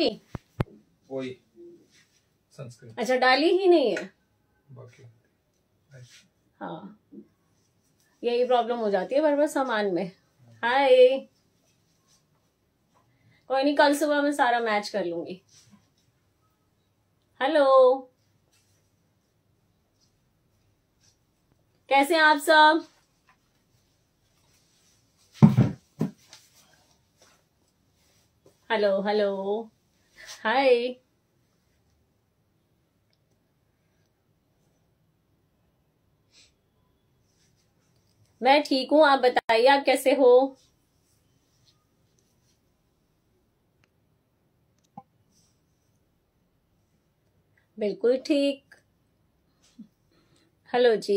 वही अच्छा डाली ही नहीं है हाँ यही प्रॉब्लम हो जाती है बार बार सामान में हाय कोई नहीं कल सुबह मैं सारा मैच कर लूंगी हेलो कैसे हैं आप सब हेलो हेलो Hi. मैं ठीक हूं आप बताइए आप कैसे हो बिल्कुल ठीक हेलो जी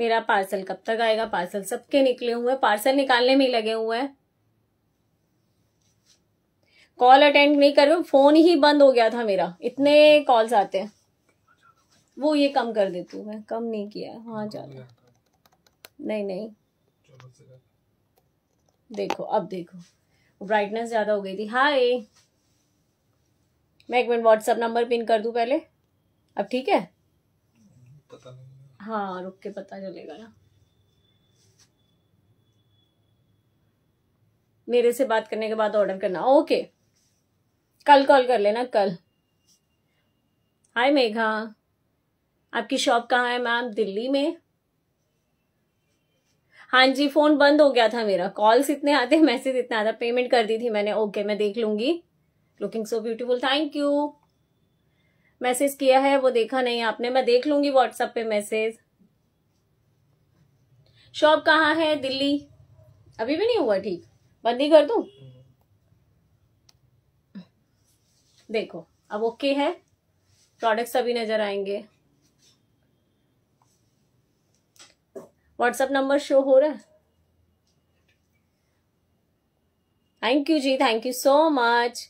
मेरा पार्सल कब तक आएगा पार्सल सबके निकले हुए हैं पार्सल निकालने में लगे हुए हैं कॉल अटेंड नहीं कर रहे फोन ही बंद हो गया था मेरा इतने कॉल्स आते हैं वो ये कम कर देती हूँ मैं कम नहीं किया हाँ ज्यादा नहीं नहीं देखो अब देखो ब्राइटनेस ज़्यादा हो गई थी हाय मैं एक मिनट व्हाट्सअप नंबर पिन कर दूँ पहले अब ठीक है पता हाँ रुक के पता चलेगा ना मेरे से बात करने के बाद ऑर्डर करना ओके कल कॉल कर लेना कल हाय मेघा आपकी शॉप कहाँ है मैम दिल्ली में हाँ जी फोन बंद हो गया था मेरा कॉल्स इतने आते मैसेज इतना आता पेमेंट कर दी थी मैंने ओके मैं देख लूंगी looking so beautiful thank you message किया है वो देखा नहीं आपने मैं देख लूंगी व्हाट्सएप पे मैसेज शॉप कहाँ है दिल्ली अभी भी नहीं हुआ ठीक बंद ही कर दू देखो अब ओके है प्रोडक्ट्स अभी नजर आएंगे व्हाट्सएप नंबर शो हो रहा है थैंक यू जी थैंक यू सो मच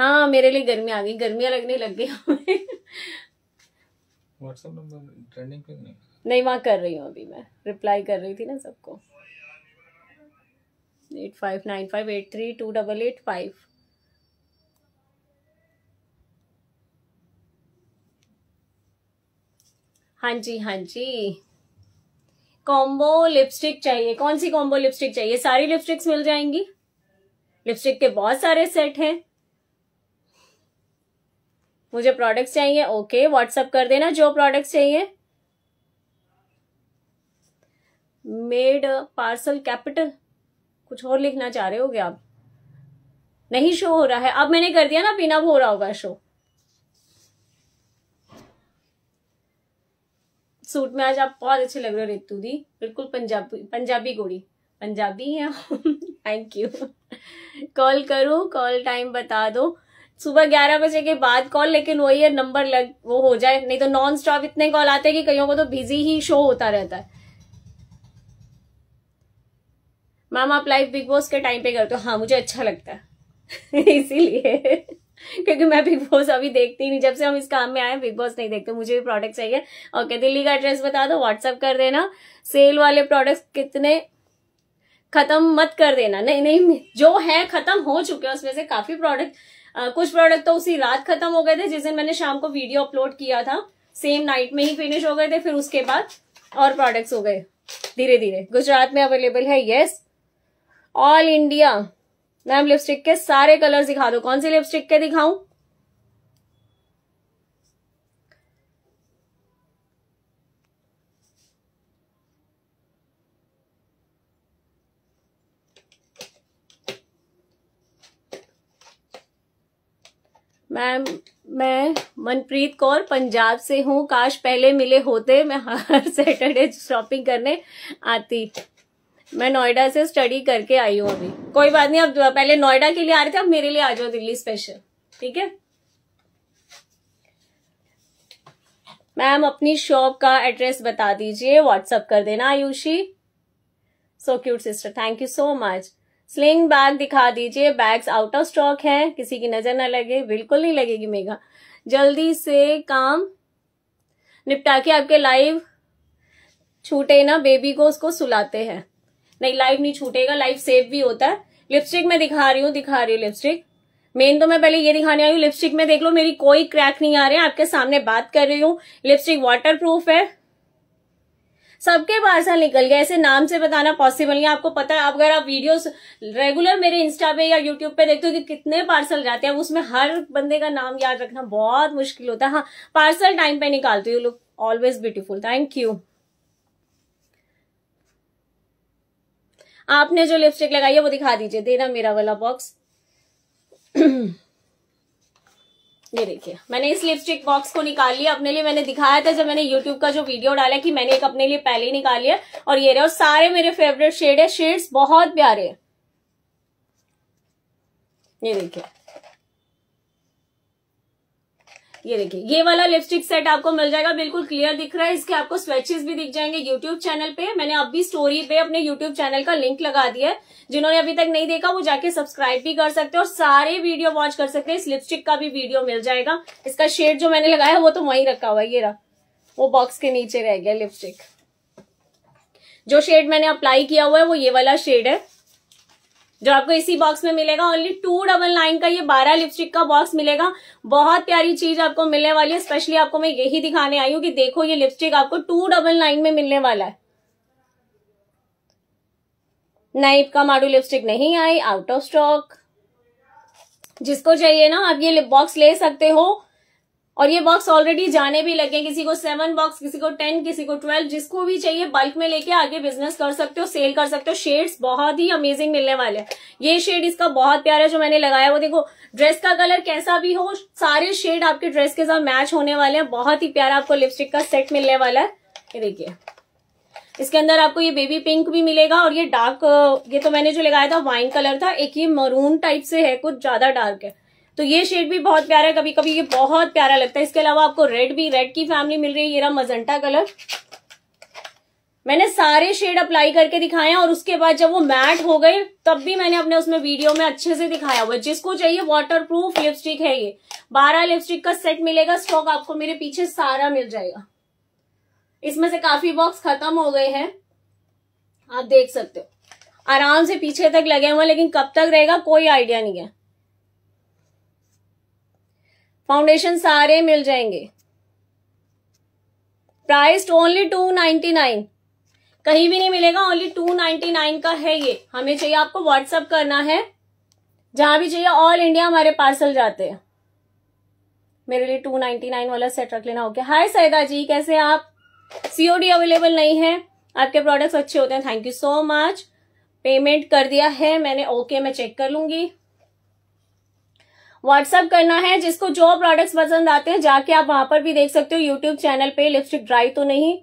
हाँ मेरे लिए गर्मी आ गई गर्मियाँ लगने लग गई हमें व्हाट्सएप नंबर ट्रेंडिंग पे नहीं नहीं वहाँ कर रही हूँ अभी मैं रिप्लाई कर रही थी ना सबको eight five nine five eight three two double eight five हाँ जी हाँ जी कॉम्बो लिपस्टिक चाहिए कौन सी कॉम्बो लिपस्टिक चाहिए सारी लिपस्टिक्स मिल जाएंगी लिपस्टिक के बहुत सारे सेट हैं मुझे प्रोडक्ट्स चाहिए ओके व्हाट्सअप कर देना जो प्रोडक्ट्स चाहिए मेड पार्सल कैपिटल कुछ और लिखना चाह रहे होगे आप नहीं शो हो रहा है अब मैंने कर दिया ना बिना हो रहा होगा शो सूट में आज आप बहुत अच्छे लग रहे हो रितु दी बिल्कुल पंजाबी पंजाबी गोरी पंजाबी है थैंक यू कॉल करो कॉल टाइम बता दो सुबह ग्यारह बजे के बाद कॉल लेकिन वही है नंबर लग वो हो जाए नहीं तो नॉन स्टॉप इतने कॉल आते हैं कि कईयों को तो बिजी ही शो होता रहता है मैम आप लाइव बिग बॉस के टाइम पे करते हो हाँ मुझे अच्छा लगता है इसीलिए क्योंकि मैं बिग बॉस अभी देखती नहीं जब से हम इस काम में आए बिग बॉस नहीं देखते मुझे भी प्रोडक्ट चाहिए ओके दिल्ली का एड्रेस बता दो व्हाट्सअप कर देना सेल वाले प्रोडक्ट कितने खत्म मत कर देना नहीं नहीं जो है खत्म हो चुके हैं उसमें से काफी प्रोडक्ट कुछ प्रोडक्ट तो उसी रात खत्म हो गए थे जिस दिन मैंने शाम को वीडियो अपलोड किया था सेम नाइट में ही फिनिश हो गए थे फिर उसके बाद और प्रोडक्ट्स हो गए धीरे धीरे गुजरात में अवेलेबल है yes all India ma'am lipstick के सारे कलर दिखा दो कौन सी लिपस्टिक के दिखाऊं मैम मैं मनप्रीत कौर पंजाब से हूँ काश पहले मिले होते मैं हर सैटरडे शॉपिंग करने आती मैं नोएडा से स्टडी करके आई हूँ अभी कोई बात नहीं अब पहले नोएडा के लिए आ रहे थे अब मेरे लिए आ जाओ दिल्ली स्पेशल ठीक है मैम अपनी शॉप का एड्रेस बता दीजिए व्हाट्सअप कर देना Aayushi so cute sister thank you so much sling bag दिखा दीजिए बैग्स आउट ऑफ स्टॉक है किसी की नजर ना लगे बिल्कुल नहीं लगेगी मेगा जल्दी से काम निपटा के आपके लाइव छूटे ना बेबी को उसको सुलाते हैं नहीं लाइव नहीं छूटेगा लाइव सेफ भी होता है लिपस्टिक मैं दिखा रही हूँ दिखा रही हूँ लिपस्टिक मेन तो मैं पहले ये दिखाने आई हूँ लिपस्टिक में देख लो मेरी कोई क्रैक नहीं आ रहे हैं आपके सामने बात कर रही हूँ लिपस्टिक वाटर प्रूफ है सबके पार्सल निकल गए ऐसे नाम से बताना पॉसिबल नहीं आपको पता है अगर आप वीडियोस रेगुलर मेरे इंस्टा पे या यूट्यूब पे देखते हो कि कितने पार्सल जाते हैं उसमें हर बंदे का नाम याद रखना बहुत मुश्किल होता है हाँ पार्सल टाइम पे निकालते हो लोग ऑलवेज ब्यूटीफुल थैंक यू आपने जो लिपस्टिक लगाई है वो दिखा दीजिए देना मेरा वाला बॉक्स ये देखिए मैंने इस लिपस्टिक बॉक्स को निकाल लिया अपने लिए मैंने दिखाया था जब मैंने यूट्यूब का जो वीडियो डाला कि मैंने एक अपने लिए पहले ही निकाली है और ये रहे और सारे मेरे फेवरेट शेड है शेड्स बहुत प्यारे ये देखिए ये देखिए ये वाला लिपस्टिक सेट आपको मिल जाएगा बिल्कुल क्लियर दिख रहा है इसके आपको स्वेचेस भी दिख जाएंगे यूट्यूब चैनल पे मैंने अभी स्टोरी पे अपने यूट्यूब चैनल का लिंक लगा दिया है जिन्होंने अभी तक नहीं देखा वो जाके सब्सक्राइब भी कर सकते हैं और सारे वीडियो वॉच कर सकते हैं इस लिपस्टिक का भी वीडियो मिल जाएगा इसका शेड जो मैंने लगाया वो तो वही रखा हुआ है ये रहा वो बॉक्स के नीचे रह गया लिपस्टिक जो शेड मैंने अप्लाई किया हुआ है वो ये वाला शेड है जो आपको इसी बॉक्स में मिलेगा ओनली टू डबल नाइन का ये बारह लिपस्टिक का बॉक्स मिलेगा बहुत प्यारी चीज आपको मिलने वाली है स्पेशली आपको मैं यही दिखाने आई हूँ कि देखो ये लिपस्टिक आपको टू डबल नाइन में मिलने वाला है नाइप का माडू लिपस्टिक नहीं आई आउट ऑफ स्टॉक जिसको चाहिए ना आप ये लिप बॉक्स ले सकते हो और ये बॉक्स ऑलरेडी जाने भी लगे किसी को सेवन बॉक्स किसी को टेन किसी को ट्वेल्व जिसको भी चाहिए बल्क में लेके आगे बिजनेस कर सकते हो सेल कर सकते हो शेड्स बहुत ही अमेजिंग मिलने वाले हैं ये शेड इसका बहुत प्यारा जो मैंने लगाया वो देखो ड्रेस का कलर कैसा भी हो सारे शेड आपके ड्रेस के साथ मैच होने वाले हैं बहुत ही प्यारा आपको लिपस्टिक का सेट मिलने वाला है ये देखिए इसके अंदर आपको ये बेबी पिंक भी मिलेगा और ये डार्क ये तो मैंने जो लगाया था वाइन कलर था एक ही मरून टाइप से है कुछ ज्यादा डार्क है तो ये शेड भी बहुत प्यारा है कभी कभी ये बहुत प्यारा लगता है इसके अलावा आपको रेड भी रेड की फैमिली मिल रही है ये रहा मजंटा कलर मैंने सारे शेड अप्लाई करके दिखाए और उसके बाद जब वो मैट हो गए तब भी मैंने अपने उसमें वीडियो में अच्छे से दिखाया हुआ जिसको चाहिए वाटर प्रूफ लिपस्टिक है ये बारह लिपस्टिक का सेट मिलेगा स्टॉक आपको मेरे पीछे सारा मिल जाएगा इसमें से काफी बॉक्स खत्म हो गए हैं आप देख सकते हो आराम से पीछे तक लगे हुए लेकिन कब तक रहेगा कोई आइडिया नहीं है फाउंडेशन सारे मिल जाएंगे priced only two ninety nine कहीं भी नहीं मिलेगा ओनली टू नाइनटी नाइन का है ये हमें चाहिए आपको व्हाट्सअप करना है जहां भी चाहिए ऑल इंडिया हमारे पार्सल जाते हैं मेरे लिए टू नाइनटी नाइन वाला सेट रख लेना ओके हाय सैदा जी कैसे आप सीओडी अवेलेबल नहीं है आपके प्रोडक्ट्स अच्छे होते हैं thank you so much payment कर दिया है मैंने ओके okay, मैं चेक कर लूंगी व्हाट्सअप करना है जिसको जो प्रोडक्ट्स पसंद आते हैं जाके आप वहां पर भी देख सकते हो यूट्यूब चैनल पे लिपस्टिक ड्राई तो नहीं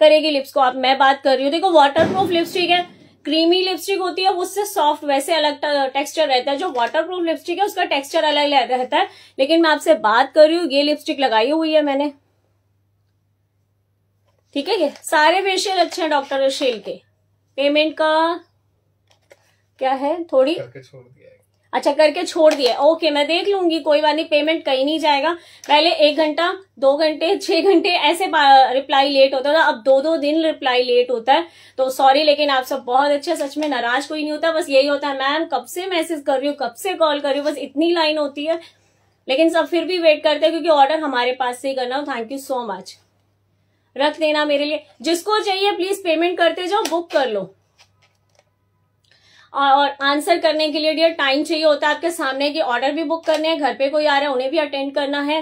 करेगी लिप्स को आप मैं बात कर रही हूँ देखो वाटर प्रूफ लिपस्टिक है क्रीमी लिपस्टिक होती है उससे सॉफ्ट वैसे अलग टेक्सचर रहता है जो वाटर प्रूफ लिपस्टिक है उसका टेक्सचर अलग रहता है लेकिन मैं आपसे बात कर रही हूँ ये लिपस्टिक लगाई हुई है मैंने ठीक है सारे फेशियल अच्छे हैं डॉक्टर शेल के पेमेंट का क्या है थोड़ी अच्छा करके छोड़ दिया ओके मैं देख लूंगी कोई बात नहीं पेमेंट कहीं नहीं जाएगा पहले एक घंटा दो घंटे छह घंटे ऐसे रिप्लाई लेट होता था अब दो दो दिन रिप्लाई लेट होता है तो सॉरी लेकिन आप सब बहुत अच्छे सच में नाराज कोई नहीं होता बस यही होता है मैम कब से मैसेज कर रही हूँ कब से कॉल कर रही हूँ बस इतनी लाइन होती है लेकिन सब फिर भी वेट करते हैं क्योंकि ऑर्डर हमारे पास से ही करना हो थैंक यू सो मच रख देना मेरे लिए जिसको चाहिए प्लीज पेमेंट करते जाओ बुक कर लो और आंसर करने के लिए डियर टाइम चाहिए होता है आपके सामने की ऑर्डर भी बुक करने हैं घर पे कोई आ रहा है उन्हें भी अटेंड करना है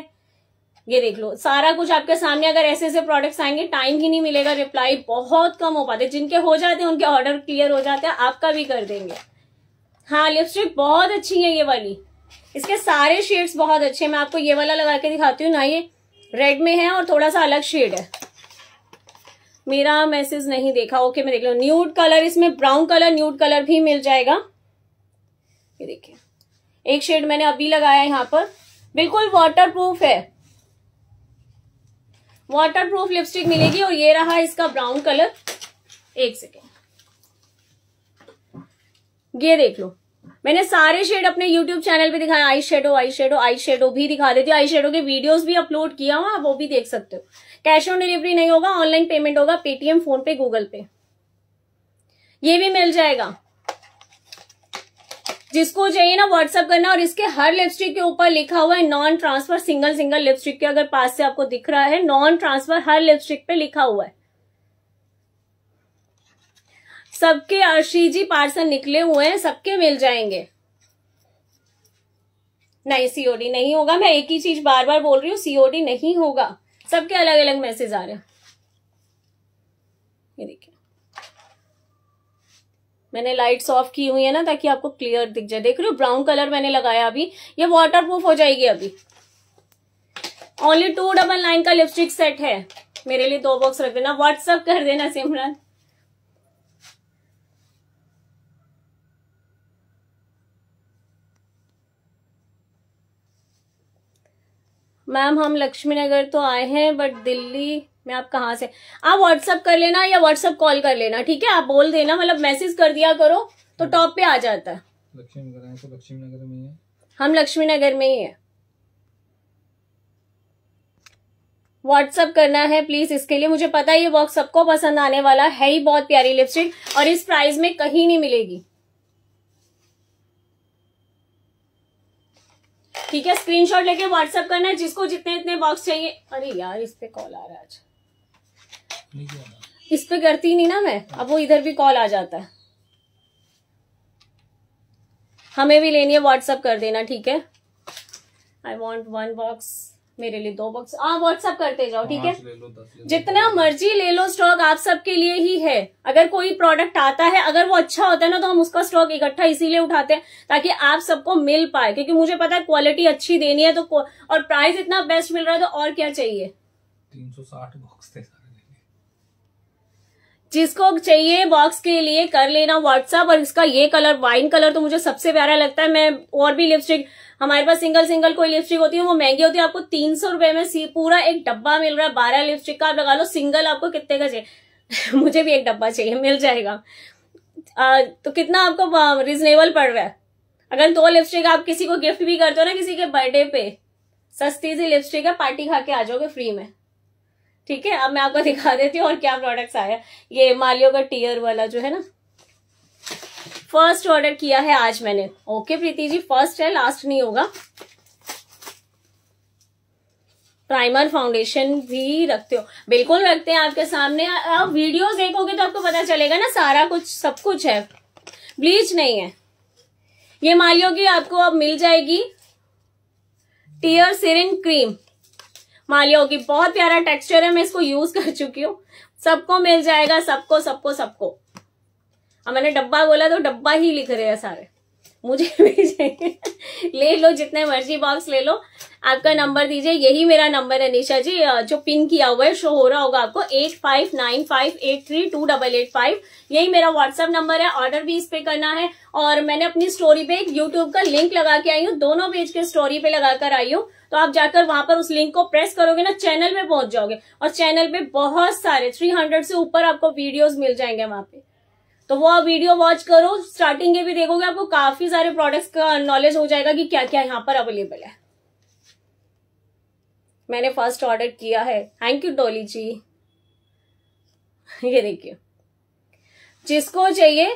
ये देख लो सारा कुछ आपके सामने अगर ऐसे ऐसे प्रोडक्ट्स आएंगे टाइम ही नहीं मिलेगा रिप्लाई बहुत कम हो पाते जिनके हो जाते हैं उनके ऑर्डर क्लियर हो जाते हैं आपका भी कर देंगे हाँ लिपस्टिक बहुत अच्छी है ये वाली इसके सारे शेड्स बहुत अच्छे हैं मैं आपको ये वाला लगा के दिखाती हूँ ना ये रेड में है और थोड़ा सा अलग शेड है मेरा मैसेज नहीं देखा ओके मैं देख लो न्यूड कलर इसमें ब्राउन कलर न्यूड कलर भी मिल जाएगा ये देखिए एक शेड मैंने अभी लगाया यहाँ पर बिल्कुल वाटर प्रूफ है वाटर प्रूफ लिपस्टिक मिलेगी और ये रहा इसका ब्राउन कलर एक सेकेंड ये देख लो मैंने सारे शेड अपने यूट्यूब चैनल पे दिखाया eye shadow eye shadow eye shadow भी दिखा देती हूँ आई शेडो के वीडियोस भी अपलोड किया हुआ वो भी देख सकते हो कैश ऑन डिलीवरी नहीं होगा ऑनलाइन पेमेंट होगा Paytm PhonePe Google pay ये भी मिल जाएगा जिसको चाहिए ना व्हाट्सअप करना और इसके हर लिपस्टिक के ऊपर लिखा हुआ है non transfer single single lipstick के अगर पास से आपको दिख रहा है नॉन ट्रांसफर हर लिपस्टिक पे लिखा हुआ है सबके अर्शी जी पार्सल निकले हुए हैं सबके मिल जाएंगे नहीं सीओडी नहीं होगा मैं एक ही चीज बार बार बोल रही हूँ सीओडी नहीं होगा सबके अलग अलग मैसेज आ रहे हैं ये देखिए मैंने लाइट्स ऑफ की हुई है ना ताकि आपको क्लियर दिख जाए देख रहे हो ब्राउन कलर मैंने लगाया अभी ये वाटर प्रूफ हो जाएगी अभी ओनली टू डबल नाइन का लिपस्टिक सेट है मेरे लिए दो बॉक्स रख देना व्हाट्सअप कर देना सिमरन मैम हम लक्ष्मी नगर तो आए हैं बट दिल्ली में आप कहाँ से आप व्हाट्सअप कर लेना या व्हाट्सअप कॉल कर लेना ठीक है आप बोल देना मतलब मैसेज कर दिया करो तो टॉप पे आ जाता है लक्ष्मी नगर तो लक्ष्मी नगर में ही है हम लक्ष्मी नगर में ही है व्हाट्सअप करना है प्लीज इसके लिए मुझे पता है ये बॉक्स सबको पसंद आने वाला है ही बहुत प्यारी लिपस्टिक और इस प्राइस में कहीं नहीं मिलेगी ठीक है स्क्रीनशॉट लेके व्हाट्सएप करना है जिसको जितने इतने बॉक्स चाहिए अरे यार इस पे कॉल आ रहा है आज इस पे करती नहीं ना मैं अब वो इधर भी कॉल आ जाता है हमें भी लेनी है व्हाट्सअप कर देना ठीक है आई वॉन्ट वन बॉक्स मेरे लिए दो बॉक्स आप व्हाट्सअप करते जाओ ठीक है जितना मर्जी ले लो स्टॉक आप सबके लिए ही है अगर कोई प्रोडक्ट आता है अगर वो अच्छा होता है ना तो हम उसका स्टॉक इकट्ठा इसीलिए उठाते हैं ताकि आप सबको मिल पाए क्योंकि मुझे पता है क्वालिटी अच्छी देनी है तो और प्राइस इतना बेस्ट मिल रहा है तो और क्या चाहिए तीन सौ साठ बॉक्स थे जिसको चाहिए बॉक्स के लिए कर लेना व्हाट्सअप और इसका ये कलर वाइन कलर तो मुझे सबसे प्यारा लगता है मैं और भी लिपस्टिक हमारे पास सिंगल सिंगल कोई लिपस्टिक होती है वो महंगी होती है आपको तीन सौ रुपए में पूरा एक डब्बा मिल रहा है बारह लिपस्टिक का आप लगा लो सिंगल आपको कितने का चाहिए मुझे भी एक डब्बा चाहिए मिल जाएगा आ, तो कितना आपको रिजनेबल पड़ रहा है अगर दो लिपस्टिक आप किसी को गिफ्ट भी करते हो ना किसी के बर्थडे पे सस्ती सी लिपस्टिक है पार्टी खा के आ जाओगे फ्री में ठीक है अब मैं आपको दिखा देती हूँ और क्या प्रोडक्ट्स आया ये मालियो का टीयर वाला जो है ना फर्स्ट ऑर्डर किया है आज मैंने ओके प्रीति जी फर्स्ट है लास्ट नहीं होगा प्राइमर फाउंडेशन भी रखते हो बिल्कुल रखते हैं आपके सामने आप वीडियो देखोगे तो आपको पता चलेगा ना सारा कुछ सब कुछ है ब्लीच नहीं है ये मालियो की आपको अब मिल जाएगी टीयर सिरिन क्रीम मालियो की बहुत प्यारा टेक्सचर है मैं इसको यूज कर चुकी हूँ सबको मिल जाएगा सबको सबको सबको अब मैंने डब्बा बोला तो डब्बा ही लिख रहे हैं सारे मुझे भेजेंगे ले लो जितने मर्जी बॉक्स ले लो आपका नंबर दीजिए यही मेरा नंबर है निशा जी जो पिन किया हुआ है शो हो रहा होगा आपको eight five nine five eight three two double eight five यही मेरा व्हाट्सअप नंबर है ऑर्डर भी इस पे करना है और मैंने अपनी स्टोरी पे एक यूट्यूब का लिंक लगा के आई हूँ दोनों पेज के स्टोरी पे लगाकर आई हूँ तो आप जाकर वहां पर उस लिंक को प्रेस करोगे ना चैनल पे पहुंच जाओगे और चैनल पे बहुत सारे थ्री हंड्रेड से ऊपर आपको वीडियोज मिल जाएंगे वहां पे तो वो आप वीडियो वॉच करो स्टार्टिंग के भी देखोगे आपको काफी सारे प्रोडक्ट्स का नॉलेज हो जाएगा कि क्या क्या यहाँ पर अवेलेबल है मैंने फर्स्ट ऑर्डर किया है थैंक यू डोली जी ये देखिए जिसको चाहिए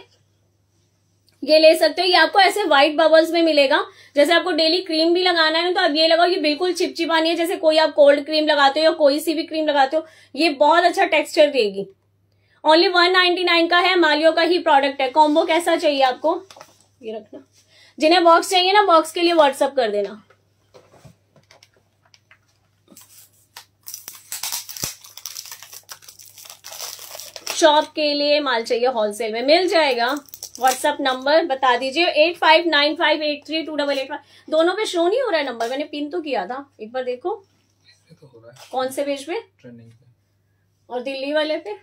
ये ले सकते हो ये आपको ऐसे व्हाइट बबल्स में मिलेगा जैसे आपको डेली क्रीम भी लगाना है तो आप ये लगाओ ये बिल्कुल चिपचिपानी है जैसे कोई आप कोल्ड क्रीम लगाते हो या कोई सी भी क्रीम लगाते हो ये बहुत अच्छा टेक्सचर देगी ओनली वन नाइनटी नाइन का है मालियो का ही प्रोडक्ट है कॉम्बो कैसा चाहिए आपको ये रखना जिन्हें बॉक्स चाहिए ना बॉक्स के लिए व्हाट्सअप कर देना शॉप के लिए माल चाहिए होलसेल में मिल जाएगा व्हाट्सअप नंबर बता दीजिए eight five nine five eight three two double eight five दोनों पे शो नहीं हो रहा है नंबर मैंने पिन तो किया था एक बार देखो तो कौन से पेज पे ट्रेंडिंग पे और दिल्ली वाले पे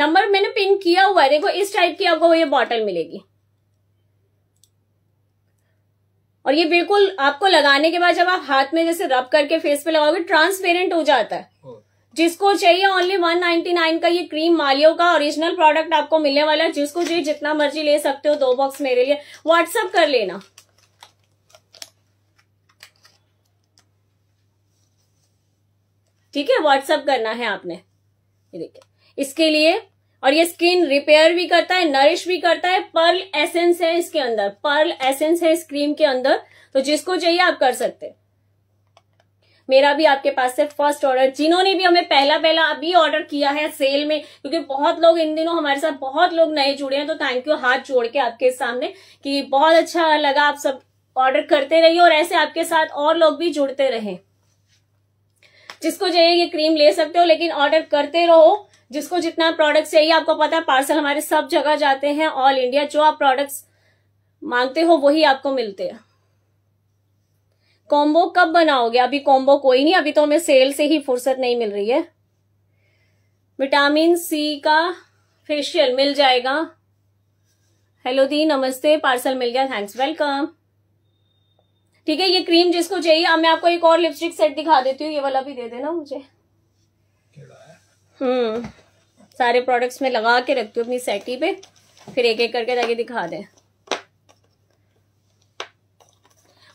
नंबर मैंने पिन किया हुआ है देखो इस टाइप की आपको ये बॉटल मिलेगी और ये बिल्कुल आपको लगाने के बाद जब आप हाथ में जैसे रब करके फेस पे लगाओगे ट्रांसपेरेंट हो जाता है हाँ। जिसको चाहिए ओनली 199 का ये क्रीम मालियो का ओरिजिनल प्रोडक्ट आपको मिलने वाला है जिसको चाहिए जितना मर्जी ले सकते हो दो बॉक्स मेरे लिए व्हाट्सअप कर लेना ठीक है व्हाट्सअप करना है आपने ये देखिए इसके लिए और ये स्किन रिपेयर भी करता है नरिश भी करता है पर्ल एसेंस है इसके अंदर पर्ल एसेंस है इस क्रीम के अंदर तो जिसको चाहिए आप कर सकते हैं मेरा भी आपके पास से फर्स्ट ऑर्डर जिन्होंने भी हमें पहला पहला अभी ऑर्डर किया है सेल में क्योंकि बहुत लोग इन दिनों हमारे साथ बहुत लोग नए जुड़े हैं तो थैंक यू हाथ जोड़ के आपके सामने कि बहुत अच्छा लगा आप सब ऑर्डर करते रहिए और ऐसे आपके साथ और लोग भी जुड़ते रहे जिसको चाहिए ये क्रीम ले सकते हो लेकिन ऑर्डर करते रहो जिसको जितना प्रोडक्ट चाहिए आपको पता है पार्सल हमारे सब जगह जाते हैं ऑल इंडिया जो आप प्रोडक्ट्स मांगते हो वही आपको मिलते हैं कॉम्बो कब बनाओगे अभी कॉम्बो कोई नहीं अभी तो हमें सेल से ही फुर्सत नहीं मिल रही है विटामिन सी का फेशियल मिल जाएगा हेलो दी नमस्ते पार्सल मिल गया थैंक्स वेलकम ठीक है ये क्रीम जिसको चाहिए अब मैं आपको एक और लिपस्टिक सेट दिखा देती हूँ ये वाला भी दे देना मुझे हम्म सारे प्रोडक्ट्स में लगा के रखती हूँ अपनी सेटी पे फिर एक एक करके जाके दिखा दें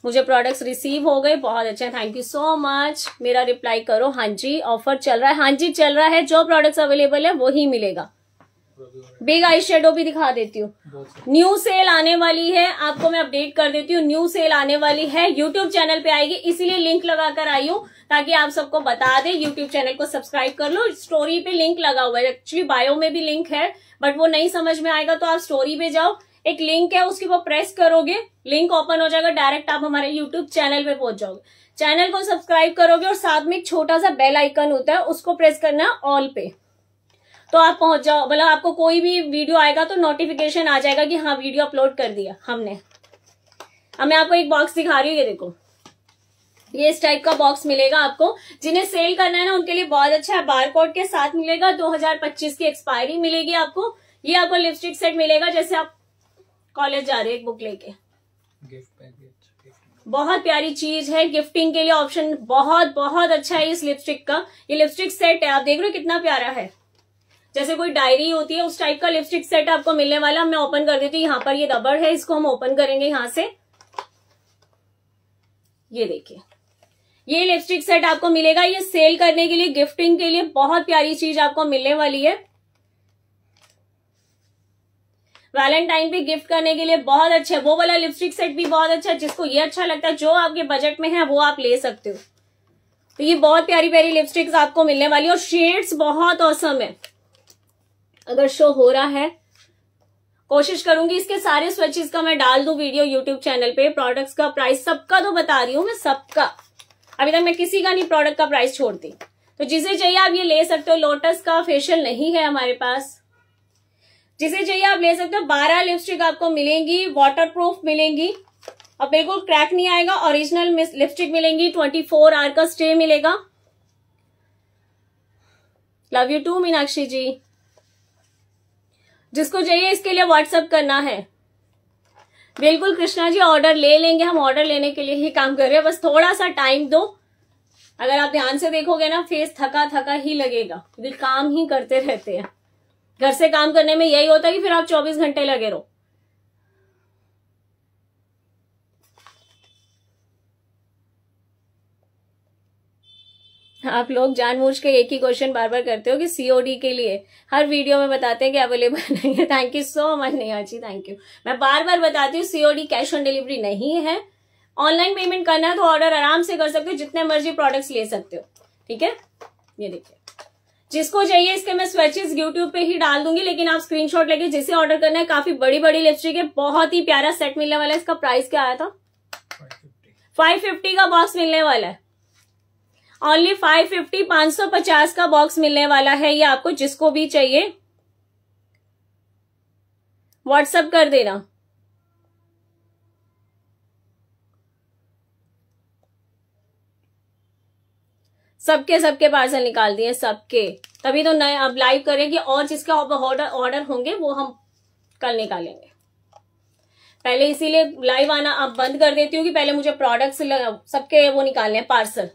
मुझे प्रोडक्ट्स रिसीव हो गए बहुत अच्छे थैंक यू सो मच मेरा रिप्लाई करो हाँ जी ऑफर चल रहा है हाँ जी चल रहा है जो प्रोडक्ट्स अवेलेबल है वो ही मिलेगा बिग आई शेडो भी दिखा देती हूँ न्यू सेल आने वाली है आपको मैं अपडेट कर देती हूँ न्यू सेल आने वाली है यूट्यूब चैनल पे आएगी इसीलिए लिंक लगाकर आई हूँ ताकि आप सबको बता दें यूट्यूब चैनल को सब्सक्राइब कर लो स्टोरी पे लिंक लगा हुआ है एक्चुअली बायो में भी लिंक है बट वो नहीं समझ में आएगा तो आप स्टोरी पे जाओ एक लिंक है उसके ऊपर प्रेस करोगे लिंक ओपन हो जाएगा डायरेक्ट आप हमारे यूट्यूब चैनल पे पहुंच जाओगे चैनल को सब्सक्राइब करोगे और साथ में एक छोटा सा बेल आइकन होता है उसको प्रेस करना ऑल पे तो आप पहुंच जाओ मतलब आपको कोई भी वीडियो आएगा तो नोटिफिकेशन आ जाएगा कि हाँ वीडियो अपलोड कर दिया हमने अब मैं आपको एक बॉक्स दिखा रही हूँ ये देखो ये इस टाइप का बॉक्स मिलेगा आपको जिन्हें सेल करना है ना उनके लिए बहुत अच्छा है बार कोड के साथ मिलेगा 2025 की एक्सपायरी मिलेगी आपको ये आपको लिपस्टिक सेट मिलेगा जैसे आप कॉलेज जा रहे हैं एक बुक लेके अच्छा बहुत प्यारी चीज है गिफ्टिंग के लिए ऑप्शन बहुत बहुत अच्छा है इस लिपस्टिक का ये लिपस्टिक सेट है आप देख रहे हो कितना प्यारा है जैसे कोई डायरी होती है उस टाइप का लिपस्टिक सेट आपको मिलने वाला मैं ओपन कर देती हूँ यहाँ पर ये रबड़ है इसको हम ओपन करेंगे यहां से ये देखिए ये लिपस्टिक सेट आपको मिलेगा ये सेल करने के लिए गिफ्टिंग के लिए बहुत प्यारी चीज आपको मिलने वाली है वैलेंटाइन पे गिफ्ट करने के लिए बहुत अच्छा है वो वाला लिपस्टिक सेट भी बहुत अच्छा है जिसको ये अच्छा लगता है जो आपके बजट में है वो आप ले सकते हो तो ये बहुत प्यारी प्यारी लिपस्टिक्स आपको मिलने वाली है और शेड्स बहुत औसम है अगर शो हो रहा है कोशिश करूंगी इसके सारे स्वेचेस का मैं डाल दू वीडियो यूट्यूब चैनल पे प्रोडक्ट्स का प्राइस सबका तो बता रही हूँ मैं सबका अभी तक मैं किसी का नहीं प्रोडक्ट का प्राइस छोड़ती तो जिसे चाहिए आप ये ले सकते हो लोटस का फेशियल नहीं है हमारे पास जिसे चाहिए आप ले सकते हो बारह लिपस्टिक आपको मिलेंगी वाटर प्रूफ मिलेंगी और बिल्कुल क्रैक नहीं आएगा ओरिजिनल लिपस्टिक मिलेंगी ट्वेंटी फोर आर का स्टे मिलेगा love you too Meenakshi ji जिसको चाहिए इसके लिए व्हाट्सअप करना है बिल्कुल कृष्णा जी ऑर्डर ले लेंगे हम ऑर्डर लेने के लिए ही काम कर रहे हैं बस थोड़ा सा टाइम दो अगर आप ध्यान से देखोगे ना फेस थका थका ही लगेगा क्योंकि काम ही करते रहते हैं घर से काम करने में यही होता है कि फिर आप 24 घंटे लगे रहो आप लोग जानबूझ के एक ही क्वेश्चन बार बार करते हो कि सीओडी के लिए हर वीडियो में बताते हैं कि अवेलेबल नहीं है thank you so much Neha ji thank you मैं बार बार बताती हूँ सीओडी कैश ऑन डिलीवरी नहीं है ऑनलाइन पेमेंट करना है तो ऑर्डर आराम से कर सकते हो जितने मर्जी प्रोडक्ट्स ले सकते हो ठीक है ये देखिए जिसको चाहिए इसके मैं स्वेचेस यूट्यूब पे ही डाल दूंगी लेकिन आप स्क्रीनशॉट लेके जिसे ऑर्डर करना है काफी बड़ी बड़ी लिपस्टिक है बहुत ही प्यारा सेट मिलने वाला है इसका प्राइस क्या आया था फाइव फिफ्टी का बॉक्स मिलने वाला है ओनली फाइव फिफ्टी पांच सौ पचास का बॉक्स मिलने वाला है ये आपको जिसको भी चाहिए व्हाट्सअप कर देना सबके सबके पार्सल निकाल दिए सबके तभी तो नए अब लाइव करेंगे और जिसके ऑर्डर ऑर्डर होंगे वो हम कल निकालेंगे पहले इसीलिए लाइव आना आप बंद कर देती हूँ कि पहले मुझे प्रोडक्ट्स सबके वो निकालने हैं पार्सल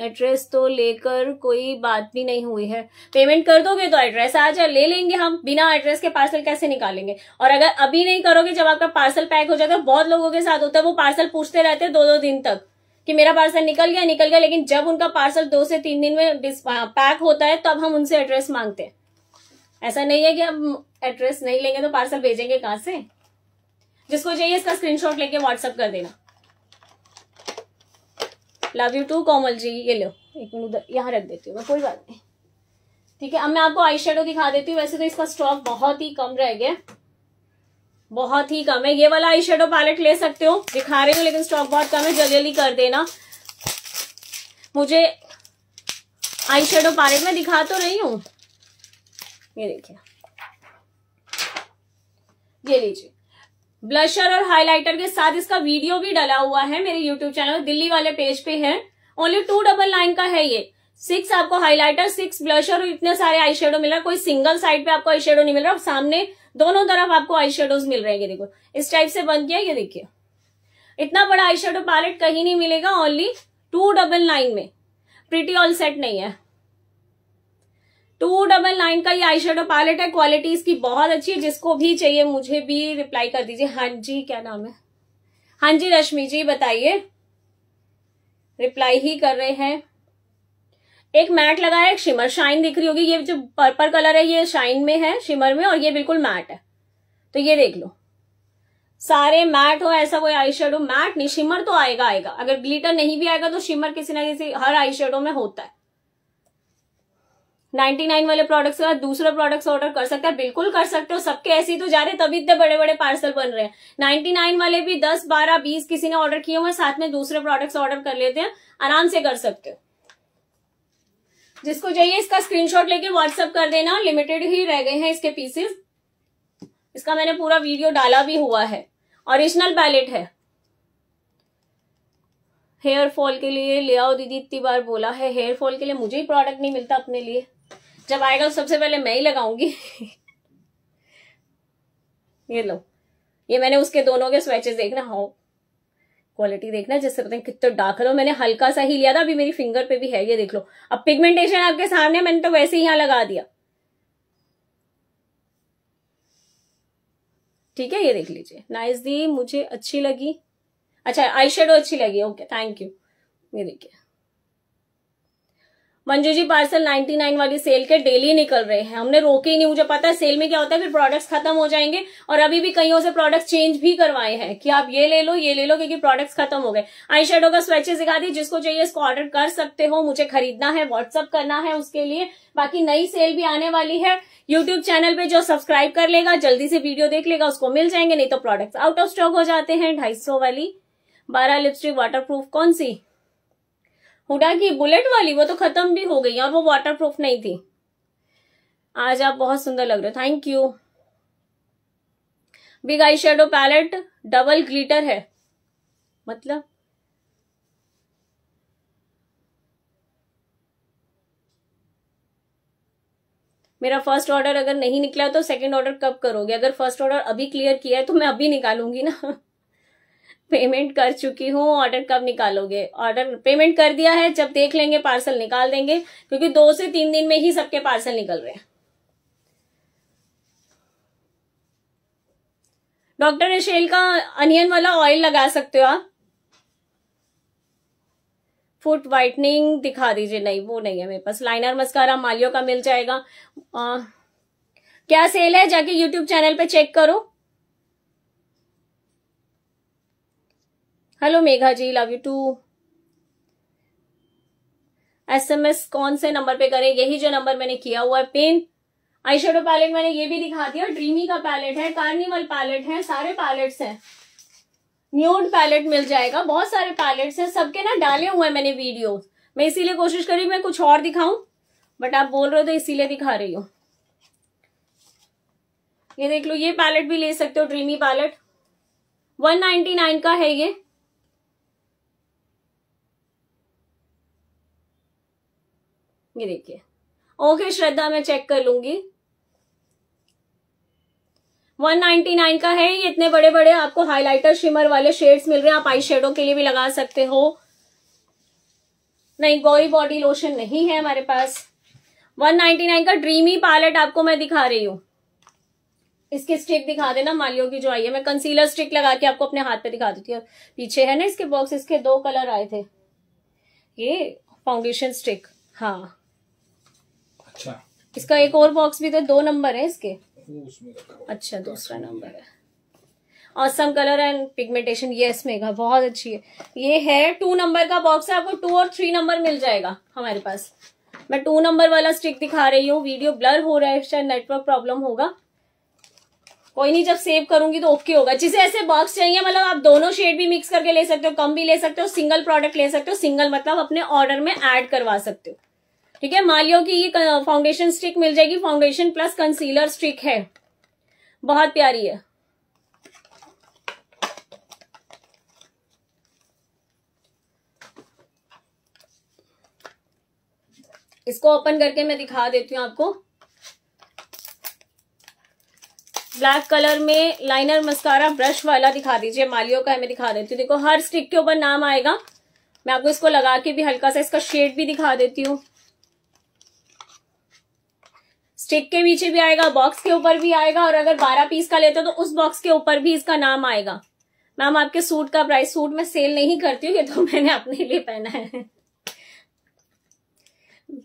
एड्रेस तो लेकर कोई बात भी नहीं हुई है पेमेंट कर दोगे तो एड्रेस आ जाए ले लेंगे हम बिना एड्रेस के पार्सल कैसे निकालेंगे और अगर अभी नहीं करोगे जब आपका पार्सल पैक हो जाएगा बहुत लोगों के साथ होता है वो पार्सल पूछते रहते हैं दो दो दिन तक कि मेरा पार्सल निकल गया निकल गया लेकिन जब उनका पार्सल दो से तीन दिन में पैक होता है तब हम उनसे एड्रेस मांगते हैं ऐसा नहीं है कि हम एड्रेस नहीं लेंगे तो पार्सल भेजेंगे कहाँ से जिसको चाहिए इसका स्क्रीनशॉट लेके व्हाट्सअप कर देना love you too Komal ji ये लो एक मिनट उधर यहाँ रख देती हूँ मैं कोई बात नहीं ठीक है अब मैं आपको आई शेडो दिखा देती हूँ वैसे तो इसका स्टॉक बहुत ही कम रह गया बहुत ही कम है ये वाला आई शेडो पैलेट ले सकते हो दिखा रही हूँ लेकिन स्टॉक बहुत कम है जल्दी जल्दी कर देना मुझे आई शेडो पैलेट में दिखा तो रही हूँ ये देखिए ये लीजिए ब्लशर और हाइलाइटर के साथ इसका वीडियो भी डला हुआ है मेरे यूट्यूब चैनल दिल्ली वाले पेज पे है ओनली टू डबल नाइन का है ये सिक्स आपको हाइलाइटर सिक्स ब्लशर और इतने सारे आई शेडो मिल रहा है कोई सिंगल साइड पे आपको आई शेडो नहीं मिल रहा सामने दोनों तरफ आपको आई शेडोज मिल रहे हैं ये देखो इस टाइप से बन गया ये देखिए इतना बड़ा आई शेडो पैलेट कहीं नहीं मिलेगा ओनली टू डबल नाइन में प्रिटी ऑल सेट नहीं है टू डबल नाइन का ये आई शेडो पैलेट है क्वालिटी इसकी बहुत अच्छी है जिसको भी चाहिए मुझे भी रिप्लाई कर दीजिए हाँ जी क्या नाम है हाँ जी रश्मि जी बताइए रिप्लाई ही कर रहे हैं एक मैट लगा है एक शिमर शाइन दिख रही होगी ये जो पर्पल कलर है ये शाइन में है शिमर में और ये बिल्कुल मैट है तो ये देख लो सारे मैट हो ऐसा कोई आई शेडो मैट नहीं शिमर तो आएगा आएगा अगर ग्लिटर नहीं भी आएगा तो शिमर किसी ना किसी हर आई शेडो में होता है 99 वाले प्रोडक्ट्स के बाद दूसरा प्रोडक्ट्स ऑर्डर कर सकते हैं बिल्कुल कर सकते हो सबके ऐसे ही तो जा रहे तभी इतने बड़े बड़े पार्सल बन रहे हैं 99 वाले भी 10 12 20 किसी ने ऑर्डर किए हुए साथ में दूसरे प्रोडक्ट्स ऑर्डर कर लेते हैं आराम से कर सकते हो जिसको चाहिए इसका स्क्रीनशॉट लेके व्हाट्सअप कर देना लिमिटेड ही रह गए हैं इसके पीसेस इसका मैंने पूरा वीडियो डाला भी हुआ है ओरिजिनल पैलेट है हेयर फॉल के लिए ले आओ दीदी इतनी बार बोला है हेयर फॉल के लिए मुझे ही प्रोडक्ट नहीं मिलता अपने लिए जब आएगा तो सबसे पहले मैं ही लगाऊंगी ये लो ये मैंने उसके दोनों के स्वेचेस देखना हाउ क्वालिटी देखना जिससे पता है कितना डार्क है मैंने हल्का सा ही लिया था अभी मेरी फिंगर पे भी है ये देख लो अब पिगमेंटेशन आपके सामने मैंने तो वैसे ही यहां लगा दिया ठीक है ये देख लीजिए नाइस दी मुझे अच्छी लगी अच्छा आई शेडो अच्छी लगी ओके थैंक यू ये देखिए मंजू जी पार्सल 99 वाली सेल के डेली निकल रहे हैं हमने रोके ही नहीं मुझे पता है सेल में क्या होता है फिर प्रोडक्ट्स खत्म हो जाएंगे और अभी भी कईयों से प्रोडक्ट्स चेंज भी करवाए हैं कि आप ये ले लो ये ले लो क्योंकि प्रोडक्ट्स खत्म हो गए आई शेडो का स्वेचेस दिखा दी जिसको चाहिए इसको ऑर्डर कर सकते हो मुझे खरीदना है व्हाट्सअप करना है उसके लिए बाकी नई सेल भी आने वाली है यूट्यूब चैनल पे जो सब्सक्राइब कर लेगा जल्दी से वीडियो देख लेगा उसको मिल जाएंगे नहीं तो प्रोडक्ट्स आउट ऑफ स्टॉक हो जाते हैं ढाई वाली बारह लिपस्टिक वाटर कौन सी हुडा की बुलेट वाली वो तो खत्म भी हो गई और वो वाटर प्रूफ नहीं थी आज आप बहुत सुंदर लग रहे हो thank you big eye shadow palette double glitter है मतलब मेरा फर्स्ट ऑर्डर अगर नहीं निकला तो सेकंड ऑर्डर कब करोगे अगर फर्स्ट ऑर्डर अभी क्लियर किया है तो मैं अभी निकालूंगी ना पेमेंट कर चुकी हूँ ऑर्डर कब निकालोगे ऑर्डर पेमेंट कर दिया है जब देख लेंगे पार्सल निकाल देंगे क्योंकि दो से तीन दिन में ही सबके पार्सल निकल रहे हैं डॉक्टर रशेल का अनियन वाला ऑयल लगा सकते हो आप फुट वाइटनिंग दिखा दीजिए नहीं वो नहीं है मेरे पास लाइनर मस्कारा मालियो का मिल जाएगा आ, क्या सेल है जाके यूट्यूब चैनल पे चेक करो hello Megha ji love you too SMS कौन से नंबर पे करें यही जो नंबर मैंने किया हुआ है पेन आई शेडो पैलेट मैंने ये भी दिखा दिया ड्रीमी का पैलेट है कार्निवल पैलेट है सारे पैलेट्स हैं न्यूड पैलेट मिल जाएगा बहुत सारे पैलेट्स हैं सबके ना डाले हुए हैं मैंने वीडियो मैं इसीलिए कोशिश करी मैं कुछ और दिखाऊं बट आप बोल रहे हो तो इसीलिए दिखा रही हूँ ये देख लो ये पैलेट भी ले सकते हो ड्रीमी पैलेट 199 का है ये ये देखिए ओके श्रद्धा मैं चेक कर लूंगी 199 का है ये इतने बड़े बड़े आपको हाइलाइटर शिमर वाले शेड्स मिल रहे हैं आप आई शेडो के लिए भी लगा सकते हो नहीं गोरी बॉडी लोशन नहीं है हमारे पास 199 का ड्रीमी पैलेट आपको मैं दिखा रही हूँ इसकी स्टिक दिखा देना मालियो की जो आई है मैं कंसीलर स्टिक लगा के आपको अपने हाथ पे दिखा देती हूँ पीछे है ना इसके बॉक्स इसके दो कलर आए थे ये फाउंडेशन स्टिक हाँ अच्छा इसका एक और बॉक्स भी था तो दो नंबर है इसके अच्छा दूसरा नंबर है awesome colour and pigmentation yes Megha बहुत अच्छी है ये है टू नंबर का बॉक्स है आपको टू और थ्री नंबर मिल जाएगा हमारे पास मैं टू नंबर वाला स्टिक दिखा रही हूँ वीडियो ब्लर हो रहा है शायद नेटवर्क प्रॉब्लम होगा कोई नहीं जब सेव करूंगी तो ओके होगा जिसे ऐसे बॉक्स चाहिए मतलब आप दोनों शेड भी मिक्स करके ले सकते हो कम भी ले सकते हो सिंगल प्रोडक्ट ले सकते हो सिंगल मतलब अपने ऑर्डर में एड करवा सकते हो ठीक है मान की कि ये फाउंडेशन स्टिक मिल जाएगी फाउंडेशन प्लस कंसीलर स्टिक है बहुत प्यारी है इसको ओपन करके मैं दिखा देती हूँ आपको ब्लैक कलर में लाइनर मस्कारा ब्रश वाला दिखा दीजिए मालियो का मैं दिखा देती हूँ देखो हर स्टिक के ऊपर नाम आएगा मैं आपको इसको लगा के भी हल्का सा इसका शेड भी दिखा देती हूँ स्टिक के पीछे भी आएगा बॉक्स के ऊपर भी आएगा और अगर बारह पीस का लेते हो तो उस बॉक्स के ऊपर भी इसका नाम आएगा मैम आपके सूट का प्राइस सूट में सेल नहीं करती हूँ ये तो मैंने अपने लिए पहना है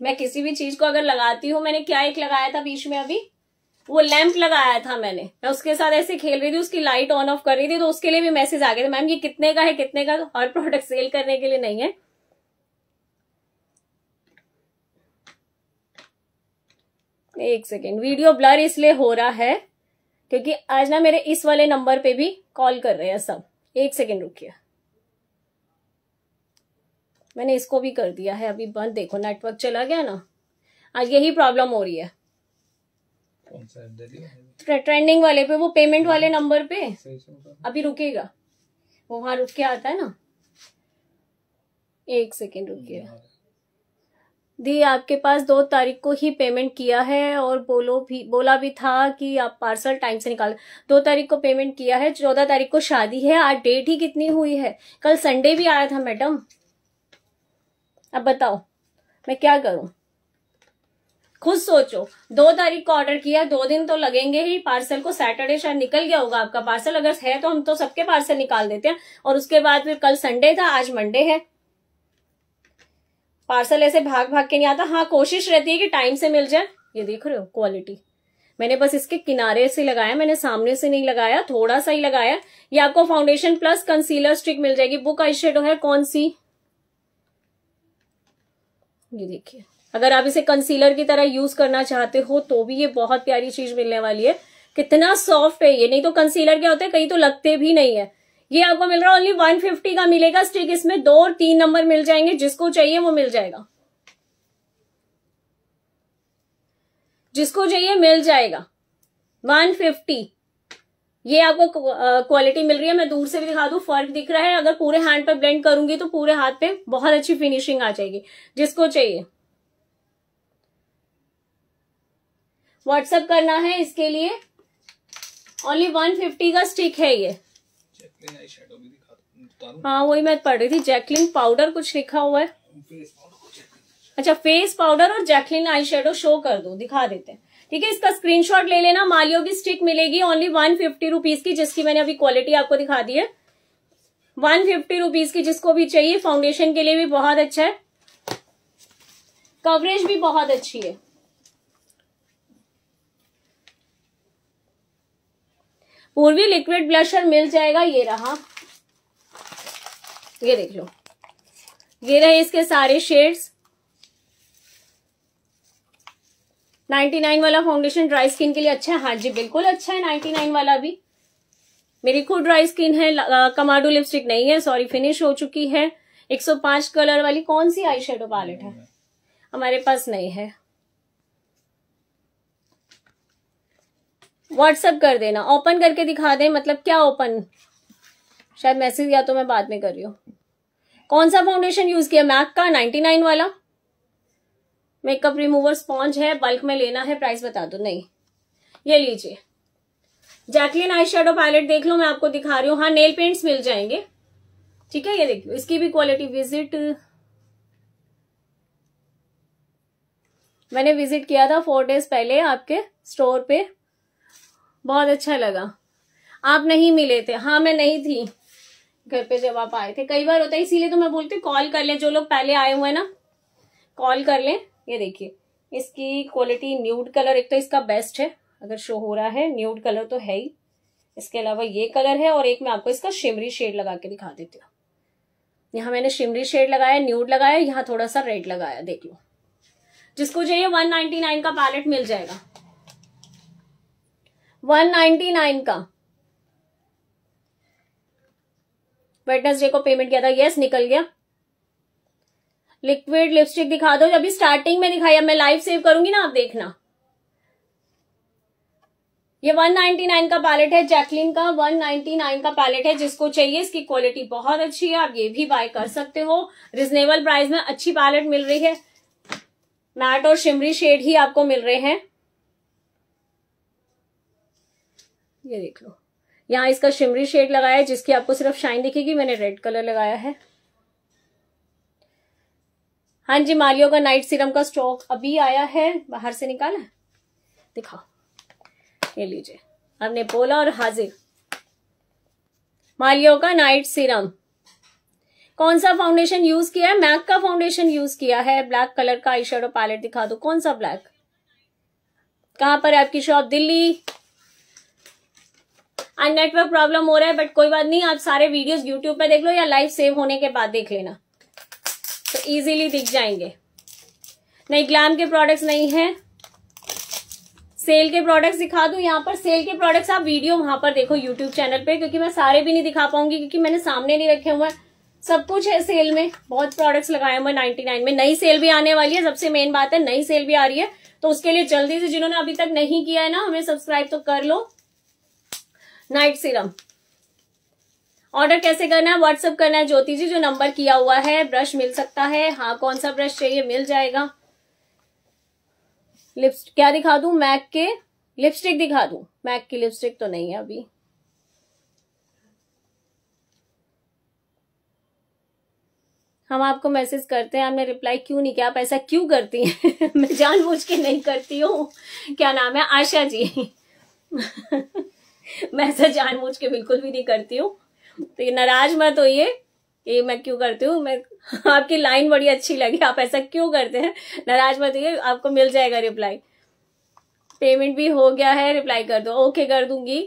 मैं किसी भी चीज को अगर लगाती हूँ मैंने क्या एक लगाया था बीच में अभी वो लैंप लगाया था मैंने मैं उसके साथ ऐसे खेल रही थी उसकी लाइट ऑन ऑफ कर रही थी तो उसके लिए भी मैसेज आ गया था मैम ये कितने का है कितने का हर प्रोडक्ट सेल करने के लिए नहीं है एक सेकेंड वीडियो ब्लर इसलिए हो रहा है क्योंकि आज ना मेरे इस वाले नंबर पे भी कॉल कर रहे हैं सब एक सेकेंड रुकिए मैंने इसको भी कर दिया है अभी बंद देखो नेटवर्क चला गया ना आज यही प्रॉब्लम हो रही है ट्रेंडिंग वाले पे वो पेमेंट हाँ। वाले नंबर पे अभी रुकेगा वो वहां रुक के आता है ना एक सेकेंड रुकिए हाँ। दी आपके पास दो तारीख को ही पेमेंट किया है और बोलो भी बोला भी था कि आप पार्सल टाइम से निकाल दो तारीख को पेमेंट किया है चौदह तारीख को शादी है आज डेट ही कितनी हुई है कल संडे भी आया था मैडम अब बताओ मैं क्या करूं खुद सोचो दो तारीख को ऑर्डर किया दो दिन तो लगेंगे ही पार्सल को सैटरडे शायद निकल गया होगा आपका पार्सल अगर है तो हम तो सबके पार्सल निकाल देते हैं और उसके बाद फिर कल संडे था आज मंडे है पार्सल ऐसे भाग भाग के नहीं आता हाँ कोशिश रहती है कि टाइम से मिल जाए ये देख रहे हो क्वालिटी मैंने बस इसके किनारे से लगाया मैंने सामने से नहीं लगाया थोड़ा सा ही लगाया ये आपको फाउंडेशन प्लस कंसीलर स्टिक मिल जाएगी बुक आई है कौन सी ये देखिए अगर आप इसे कंसीलर की तरह यूज करना चाहते हो तो भी ये बहुत प्यारी चीज मिलने वाली है कितना सॉफ्ट है ये नहीं तो कंसीलर क्या होता है कहीं तो लगते भी नहीं है ये आपको मिल रहा है ओनली वन फिफ्टी का मिलेगा स्टिक इसमें दो और तीन नंबर मिल जाएंगे जिसको चाहिए वो मिल जाएगा जिसको चाहिए मिल जाएगा वन फिफ्टी ये आपको क्वालिटी मिल रही है मैं दूर से भी दिखा दू फर्क दिख रहा है अगर पूरे हैंड पर ब्लेंड करूंगी तो पूरे हाथ पे बहुत अच्छी फिनिशिंग आ जाएगी जिसको चाहिए व्हाट्सअप करना है इसके लिए ओनली वन फिफ्टी का स्टिक है ये हाँ वही मैं पढ़ रही थी जैकलिन पाउडर कुछ लिखा हुआ है अच्छा फेस पाउडर और जैकलिन आई शेडो शो कर दो दिखा देते हैं ठीक है इसका स्क्रीनशॉट ले लेना मालियो की स्टिक मिलेगी ओनली वन फिफ्टी रुपीज की जिसकी मैंने अभी क्वालिटी आपको दिखा दी है वन फिफ्टी रुपीज की जिसको भी चाहिए फाउंडेशन के लिए भी बहुत अच्छा है कवरेज भी बहुत अच्छी है पूर्वी लिक्विड ब्लशर मिल जाएगा ये रहा ये देख लो ये रहे इसके सारे शेड्स 99 वाला फाउंडेशन ड्राई स्किन के लिए अच्छा है हाँ जी बिल्कुल अच्छा है 99 वाला भी मेरी खुद ड्राई स्किन है कमाडो लिपस्टिक नहीं है सॉरी फिनिश हो चुकी है 105 कलर वाली कौन सी आई शेडो पैलेट है हमारे पास नहीं है व्हाट्सअप कर देना ओपन करके दिखा दें मतलब क्या ओपन शायद मैसेज या तो मैं बाद में कर रही हूँ कौन सा फाउंडेशन यूज किया मैक का नाइनटी नाइन वाला मेकअप रिमूवर स्पॉन्ज है बल्क में लेना है प्राइस बता दो नहीं ये लीजिए जैकलिन आई शेडो पैलेट देख लो मैं आपको दिखा रही हूँ हाँ नेल पेंट्स मिल जाएंगे ठीक है ये देखिए इसकी भी क्वालिटी विजिट मैंने विजिट किया था फोर डेज पहले आपके स्टोर पे बहुत अच्छा लगा आप नहीं मिले थे हाँ मैं नहीं थी घर पे जब आप आए थे कई बार होता है इसीलिए तो मैं बोलती कॉल कर ले जो लोग पहले आए हुए हैं ना कॉल कर ले ये देखिए इसकी क्वालिटी न्यूड कलर एक तो इसका बेस्ट है अगर शो हो रहा है न्यूड कलर तो है ही इसके अलावा ये कलर है और एक मैं आपको इसका शिमरी शेड लगा के दिखा देती हूँ यहाँ मैंने शिमरी शेड लगाया न्यूड लगाया यहाँ थोड़ा सा रेड लगाया देख लो जिसको चाहिए वन का पैलेट मिल जाएगा 199 का वेटनेसडे को पेमेंट किया था यस निकल गया लिक्विड लिपस्टिक दिखा दो अभी स्टार्टिंग में दिखाई अब मैं लाइव सेव करूंगी ना आप देखना ये 199 का पैलेट है जैकलिन का 199 का पैलेट है जिसको चाहिए इसकी क्वालिटी बहुत अच्छी है आप ये भी बाय कर सकते हो रिजनेबल प्राइस में अच्छी पैलेट मिल रही है मैट और शिमरी शेड ही आपको मिल रहे हैं ये देख लो यहाँ इसका शिमरी शेड लगाया है जिसकी आपको सिर्फ शाइन दिखेगी मैंने रेड कलर लगाया है हाँ जी मालियो का नाइट सीरम का स्टॉक अभी आया है बाहर से निकाला दिखाओ ये लीजिए आपने बोला और हाजिर मालियो का नाइट सीरम कौन सा फाउंडेशन यूज किया है मैक का फाउंडेशन यूज किया है ब्लैक कलर का आई पैलेट दिखा दो कौन सा ब्लैक कहां पर है आपकी शॉप दिल्ली आज नेटवर्क प्रॉब्लम हो रहा है बट कोई बात नहीं आप सारे वीडियोस यूट्यूब पे देख लो या लाइव सेव होने के बाद देख लेना तो इजीली दिख जाएंगे नहीं ग्लैम के प्रोडक्ट्स नहीं है सेल के प्रोडक्ट्स दिखा दू यहाँ पर सेल के प्रोडक्ट्स आप वीडियो वहां पर देखो यूट्यूब चैनल पे क्योंकि मैं सारे भी नहीं दिखा पाऊंगी क्योंकि मैंने सामने नहीं रखे हुए सब कुछ है सेल में बहुत प्रोडक्ट्स लगाए हुए नाइनटी नाइन में नई सेल भी आने वाली है सबसे मेन बात है नई सेल भी आ रही है तो उसके लिए जल्दी से जिन्होंने अभी तक नहीं किया है ना हमें सब्सक्राइब तो कर लो नाइट सीरम ऑर्डर कैसे करना है व्हाट्सअप करना है ज्योति जी जो नंबर किया हुआ है ब्रश मिल सकता है हाँ कौन सा ब्रश चाहिए मिल जाएगा लिप्स क्या दिखा दू मैक के लिपस्टिक दिखा दू मैक की लिपस्टिक तो नहीं है अभी हम आपको मैसेज करते हैं आपने रिप्लाई क्यों नहीं किया आप ऐसा क्यों करती हैं मैं जानबूझ के नहीं करती हूँ क्या नाम है आशा जी मैं ऐसा जानबूझ के बिल्कुल भी नहीं करती हूँ तो ये नाराज मत होइए ये मैं क्यों करती हूँ मैं आपकी लाइन बड़ी अच्छी लगी आप ऐसा क्यों करते हैं नाराज मत होइए आपको मिल जाएगा रिप्लाई पेमेंट भी हो गया है रिप्लाई कर दो ओके कर दूंगी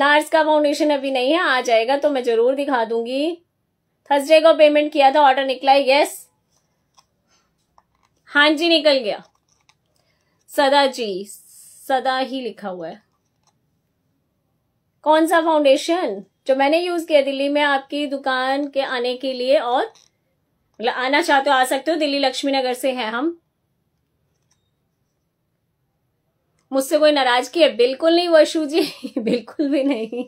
नार्स का फाउंडेशन अभी नहीं है आ जाएगा तो मैं जरूर दिखा दूंगी थर्सडे को पेमेंट किया था ऑर्डर निकला है यस हाँ जी निकल गया सदा जी सदा ही लिखा हुआ है कौन सा फाउंडेशन जो मैंने यूज किया दिल्ली में आपकी दुकान के आने के लिए और मतलब आना चाहते हो आ सकते हो दिल्ली लक्ष्मी नगर से हैं हम मुझसे कोई नाराज की है बिल्कुल नहीं वशु जी बिल्कुल भी नहीं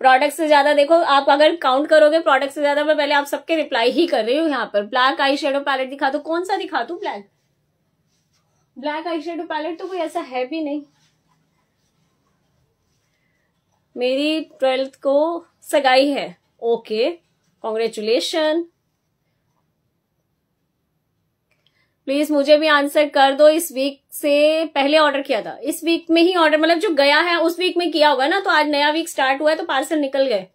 प्रोडक्ट से ज्यादा देखो आप अगर काउंट करोगे प्रोडक्ट से ज्यादा मैं पहले आप सबके रिप्लाई ही कर रही हूँ यहाँ पर ब्लैक आई शेडो पैलेट दिखा दो कौन सा दिखा दू black black eye shadow palette तो कोई ऐसा है भी नहीं मेरी ट्वेल्थ को सगाई है ओके कॉन्ग्रेचुलेशन प्लीज मुझे भी आंसर कर दो इस वीक से पहले ऑर्डर किया था इस वीक में ही ऑर्डर मतलब जो गया है उस वीक में किया होगा ना तो आज नया वीक स्टार्ट हुआ है तो पार्सल निकल गए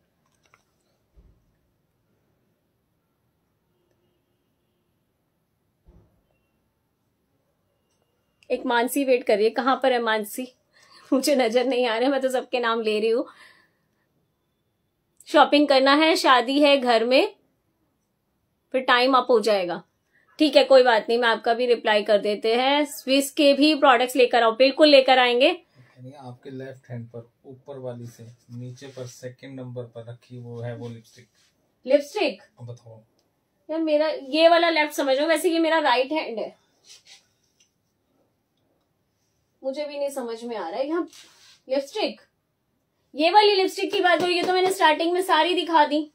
एक मानसी वेट कर रही है कहां पर है मानसी मुझे नजर नहीं आ रहा मैं तो सबके नाम ले रही हूं शॉपिंग करना है शादी है घर में फिर टाइम अप हो जाएगा ठीक है कोई बात नहीं मैं आपका भी रिप्लाई कर देते हैं स्विस के भी प्रोडक्ट्स लेकर आओ बिल्कुल लेकर आएंगे आपके लेफ्ट हैंड पर ऊपर वाली से नीचे पर सेकंड नंबर पर रखी वो है वो लिपस्टिक लिपस्टिक बताओ यार मेरा ये वाला लेफ्ट समझो वैसे ये मेरा राइट हैंड है मुझे भी नहीं समझ में आ रहा है यहाँ लिपस्टिक ये वाली लिपस्टिक की बात हो है तो मैंने स्टार्टिंग में सारी दिखा दी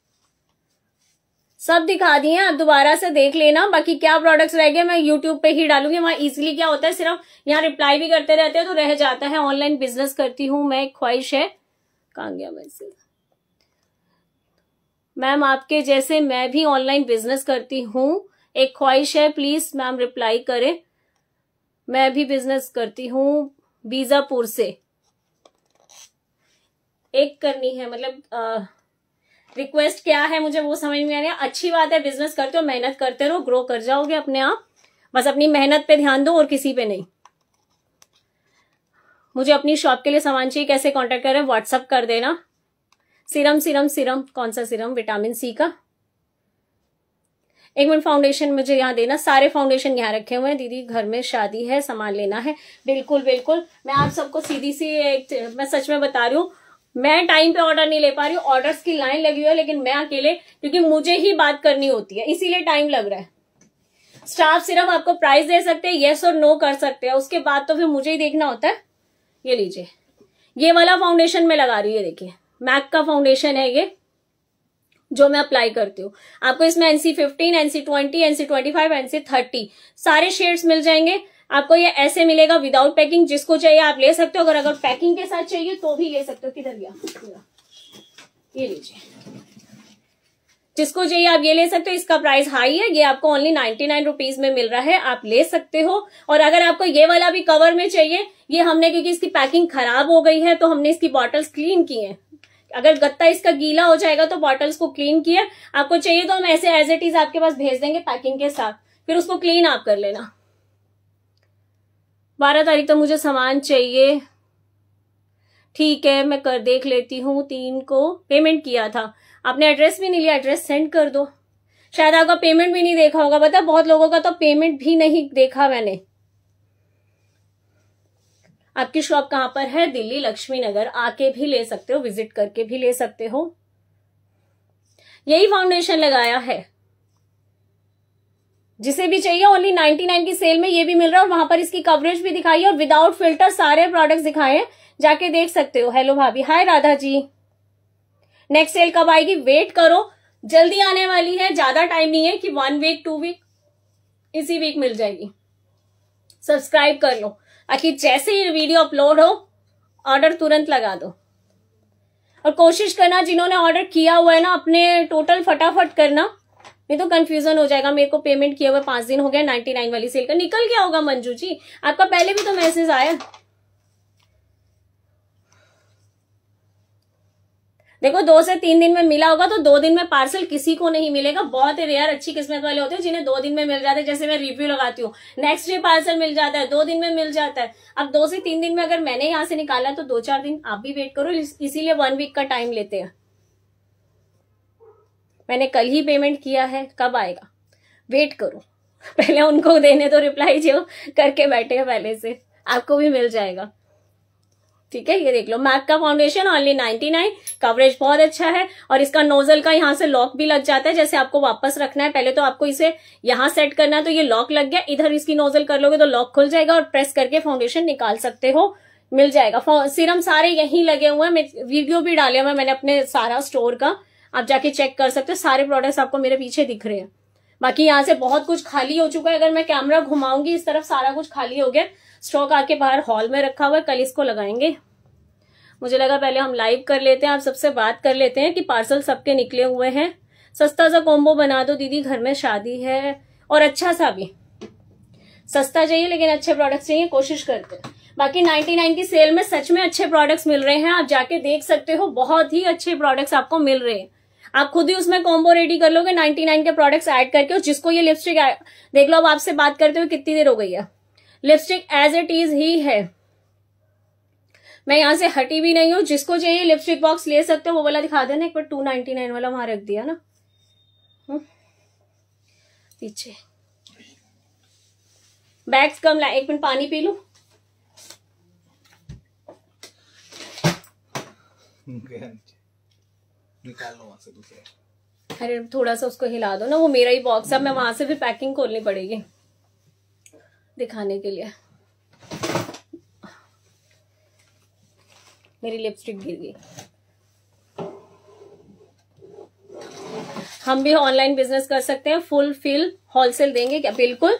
सब दिखा दिए आप दोबारा से देख लेना बाकी क्या प्रोडक्ट्स रह गए मैं यूट्यूब पे ही डालूंगी वहां इजीली क्या होता है सिर्फ यहाँ रिप्लाई भी करते रहते हैं तो रह जाता है ऑनलाइन बिजनेस करती हूँ मैं एक ख्वाहिश है कहा गया मैम आपके जैसे मैं भी ऑनलाइन बिजनेस करती हूँ एक ख्वाहिश है प्लीज मैम रिप्लाई करे मैं भी बिजनेस करती हूँ बीजापुर से एक करनी है मतलब आ, रिक्वेस्ट क्या है मुझे वो समझ में आ रहा है अच्छी बात है बिजनेस करते हो मेहनत करते रहो ग्रो कर जाओगे अपने आप बस अपनी मेहनत पे ध्यान दो और किसी पे नहीं मुझे अपनी शॉप के लिए सामान चाहिए कैसे कॉन्टेक्ट करें व्हाट्सअप कर देना सीरम सीरम सीरम कौन सा सिरम विटामिन सी का एक मिनट फाउंडेशन मुझे यहाँ देना सारे फाउंडेशन यहाँ रखे हुए हैं दीदी घर में शादी है सामान लेना है बिल्कुल बिल्कुल मैं आप सबको सीधी सी एक मैं सच में बता रही हूँ मैं टाइम पे ऑर्डर नहीं ले पा रही हूँ ऑर्डर्स की लाइन लगी हुई है लेकिन मैं अकेले क्योंकि मुझे ही बात करनी होती है इसीलिए टाइम लग रहा है स्टाफ सिर्फ आपको प्राइस दे सकते हैं येस और नो कर सकते हैं उसके बाद तो फिर मुझे ही देखना होता है ये लीजिए ये वाला फाउंडेशन मैं लगा रही है देखिए मैक का फाउंडेशन है ये जो मैं अप्लाई करती हूँ आपको इसमें NC fifteen NC twenty NC twenty five NC thirty सारे शेड्स मिल जाएंगे आपको ये ऐसे मिलेगा विदाउट पैकिंग जिसको चाहिए आप ले सकते हो अगर अगर पैकिंग के साथ चाहिए तो भी ले सकते हो किधर गया ये लीजिए जिसको चाहिए आप ये ले सकते हो इसका प्राइस हाई है ये आपको ओनली नाइनटी नाइन रुपीज में मिल रहा है आप ले सकते हो और अगर आपको ये वाला भी कवर में चाहिए ये हमने क्योंकि इसकी पैकिंग खराब हो गई है तो हमने इसकी बॉटल्स क्लीन की हैं अगर गत्ता इसका गीला हो जाएगा तो बॉटल्स को क्लीन किया आपको चाहिए तो हम ऐसे एज इट इज आपके पास भेज देंगे पैकिंग के साथ फिर उसको क्लीन आप कर लेना बारह तारीख तक तो मुझे सामान चाहिए ठीक है मैं कर देख लेती हूँ तीन को पेमेंट किया था आपने एड्रेस भी नहीं लिया एड्रेस सेंड कर दो शायद आपका पेमेंट भी नहीं देखा होगा बता बहुत लोगों का तो पेमेंट भी नहीं देखा मैंने आपकी शॉप कहाँ पर है दिल्ली लक्ष्मी नगर आके भी ले सकते हो विजिट करके भी ले सकते हो यही फाउंडेशन लगाया है जिसे भी चाहिए ओनली 99 की सेल में ये भी मिल रहा है और वहां पर इसकी कवरेज भी दिखाई है और विदाउट फिल्टर सारे प्रोडक्ट्स दिखाए हैं जाके देख सकते हो हेलो भाभी hi Radha ji next sale कब आएगी वेट करो जल्दी आने वाली है ज्यादा टाइम नहीं है कि वन वीक टू वीक इसी वीक मिल जाएगी सब्सक्राइब कर लो आखिर जैसे ही वीडियो अपलोड हो ऑर्डर तुरंत लगा दो और कोशिश करना जिन्होंने ऑर्डर किया हुआ है ना अपने टोटल फटाफट करना नहीं तो कंफ्यूजन हो जाएगा मेरे को पेमेंट किया हुआ पांच दिन हो गया नाइनटी नाइन वाली सेल का निकल गया होगा मंजू जी आपका पहले भी तो मैसेज आया देखो दो से तीन दिन में मिला होगा तो दो दिन में पार्सल किसी को नहीं मिलेगा बहुत रेयर अच्छी किस्मत वाले होते हैं जिन्हें दो दिन में मिल जाते हैं जैसे मैं रिव्यू लगाती हूँ नेक्स्ट डे पार्सल मिल जाता है दो दिन में मिल जाता है अब दो से तीन दिन में अगर मैंने यहाँ से निकाला तो दो चार दिन आप भी वेट करो इसीलिए वन वीक का टाइम लेते हैं मैंने कल ही पेमेंट किया है कब आएगा वेट करो पहले उनको देने तो रिप्लाई जो करके बैठे हैं पहले से आपको भी मिल जाएगा ठीक है ये देख लो मैक का foundation only ninety nine coverage बहुत अच्छा है और इसका नोजल का यहाँ से लॉक भी लग जाता है जैसे आपको वापस रखना है पहले तो आपको इसे यहाँ सेट करना है तो ये लॉक लग गया इधर इसकी नोजल कर लोगे तो लॉक खुल जाएगा और प्रेस करके फाउंडेशन निकाल सकते हो मिल जाएगा सिरम सारे यहीं लगे हुए हैं वीडियो भी डाले हुए मैंने अपने सारा स्टोर का आप जाके चेक कर सकते हो सारे प्रोडक्ट्स आपको मेरे पीछे दिख रहे हैं बाकी यहाँ से बहुत कुछ खाली हो चुका है अगर मैं कैमरा घुमाऊंगी इस तरफ सारा कुछ खाली हो गया स्टॉक आके बाहर हॉल में रखा हुआ है कल इसको लगाएंगे मुझे लगा पहले हम लाइव कर लेते हैं आप सबसे बात कर लेते हैं कि पार्सल सबके निकले हुए हैं सस्ता सा कॉम्बो बना दो दीदी घर में शादी है और अच्छा सा भी सस्ता चाहिए लेकिन अच्छे प्रोडक्ट्स चाहिए कोशिश करते हैं बाकी नाइन की सेल में सच में अच्छे प्रोडक्ट्स मिल रहे हैं आप जाके देख सकते हो बहुत ही अच्छे प्रोडक्ट्स आपको मिल रहे हैं आप खुद ही उसमें कॉम्बो रेडी कर लोगे 99 के प्रोडक्ट्स ऐड करके और जिसको ये लिपस्टिक देख लो अब आपसे बात करते हुए कितनी देर हो गई है लिपस्टिक एज इट इज ही है मैं यहां से हटी भी नहीं हूं जिसको चाहिए लिपस्टिक बॉक्स ले सकते हो वो वाला दिखा देना एक बार टू वाला वहां रख दिया ना हम्म। पीछे बैग्स कम ला एक मिनट पानी पी लू okay. निकाल लो से अरे थोड़ा सा उसको हिला दो ना वो मेरा ही बॉक्स है मैं वहां से फिर पैकिंग खोलनी पड़ेगी दिखाने के लिए मेरी लिपस्टिक गिर गई हम भी ऑनलाइन बिजनेस कर सकते हैं फुल फिल होलसेल देंगे क्या बिल्कुल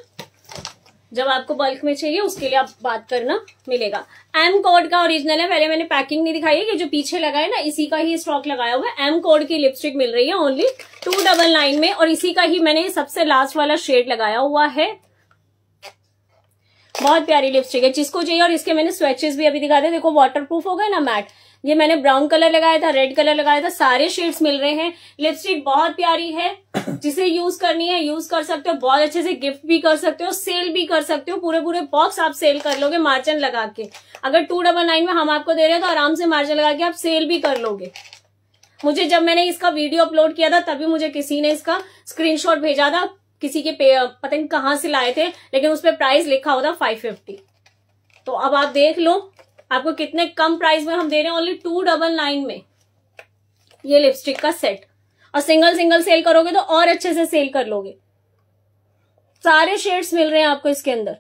जब आपको बल्क में चाहिए उसके लिए आप बात करना मिलेगा एम कोड का ओरिजिनल है पहले मैंने पैकिंग नहीं दिखाई है ये जो पीछे लगा है ना इसी का ही स्टॉक लगाया हुआ है एम कोड की लिपस्टिक मिल रही है ओनली टू डबल नाइन में और इसी का ही मैंने सबसे लास्ट वाला शेड लगाया हुआ है बहुत प्यारी लिपस्टिक है जिसको चाहिए और इसके मैंने स्वेचेस भी अभी दिखा दे देखो वाटर प्रूफ हो गए ना मैट ये मैंने ब्राउन कलर लगाया था रेड कलर लगाया था सारे शेड्स मिल रहे हैं लिपस्टिक बहुत प्यारी है जिसे यूज करनी है यूज कर सकते हो बहुत अच्छे से गिफ्ट भी कर सकते हो सेल भी कर सकते हो पूरे पूरे बॉक्स आप सेल कर लोगे मार्जिन लगा के अगर टू डबल नाइन में हम आपको दे रहे हैं तो आराम से मार्जिन लगा के आप सेल भी कर लोगे मुझे जब मैंने इसका वीडियो अपलोड किया था तभी मुझे किसी ने इसका स्क्रीन भेजा था किसी के पता नहीं कहाँ से लाए थे लेकिन उस पर प्राइस लिखा होता फाइव फिफ्टी तो अब आप देख लो आपको कितने कम प्राइस में हम दे रहे हैं ओनली टू डबल नाइन में ये लिपस्टिक का सेट और सिंगल सिंगल सेल करोगे तो और अच्छे से सेल कर लोगे सारे शेड्स मिल रहे हैं आपको इसके अंदर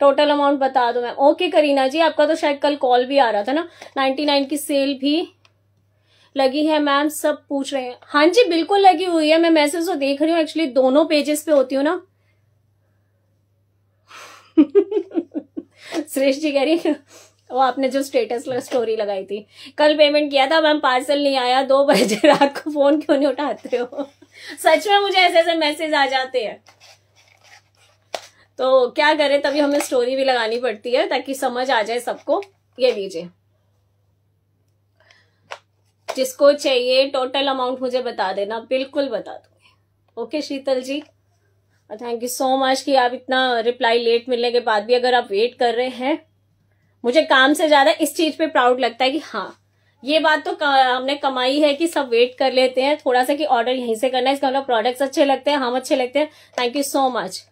टोटल अमाउंट बता दो मैम ओके करीना जी आपका तो शायद कल कॉल भी आ रहा था ना 99 नाइन की सेल भी लगी है मैम सब पूछ रहे हैं हाँ जी बिल्कुल लगी हुई है मैं मैसेज तो देख रही हूँ एक्चुअली दोनों पेजेस पे होती हूँ ना सुरेश जी कह रही है वो आपने जो स्टेटस स्टोरी लगाई थी कल पेमेंट किया था मैम पार्सल नहीं आया दो बजे रात को फोन क्यों नहीं उठाते हो सच में मुझे ऐसे ऐसे मैसेज आ जाते हैं तो क्या करें तभी हमें स्टोरी भी लगानी पड़ती है ताकि समझ आ जाए सबको ये लीजिए जिसको चाहिए टोटल अमाउंट मुझे बता देना बिल्कुल बता दूंगी okay Sheetal ji thank you so much कि आप इतना रिप्लाई लेट मिलने के बाद भी अगर आप वेट कर रहे हैं मुझे काम से ज्यादा इस चीज पे प्राउड लगता है कि हाँ ये बात तो हमने कमाई है कि सब वेट कर लेते हैं थोड़ा सा कि ऑर्डर यहीं से करना है इसका मतलब प्रोडक्ट्स अच्छे लगते हैं हम अच्छे लगते हैं thank you so much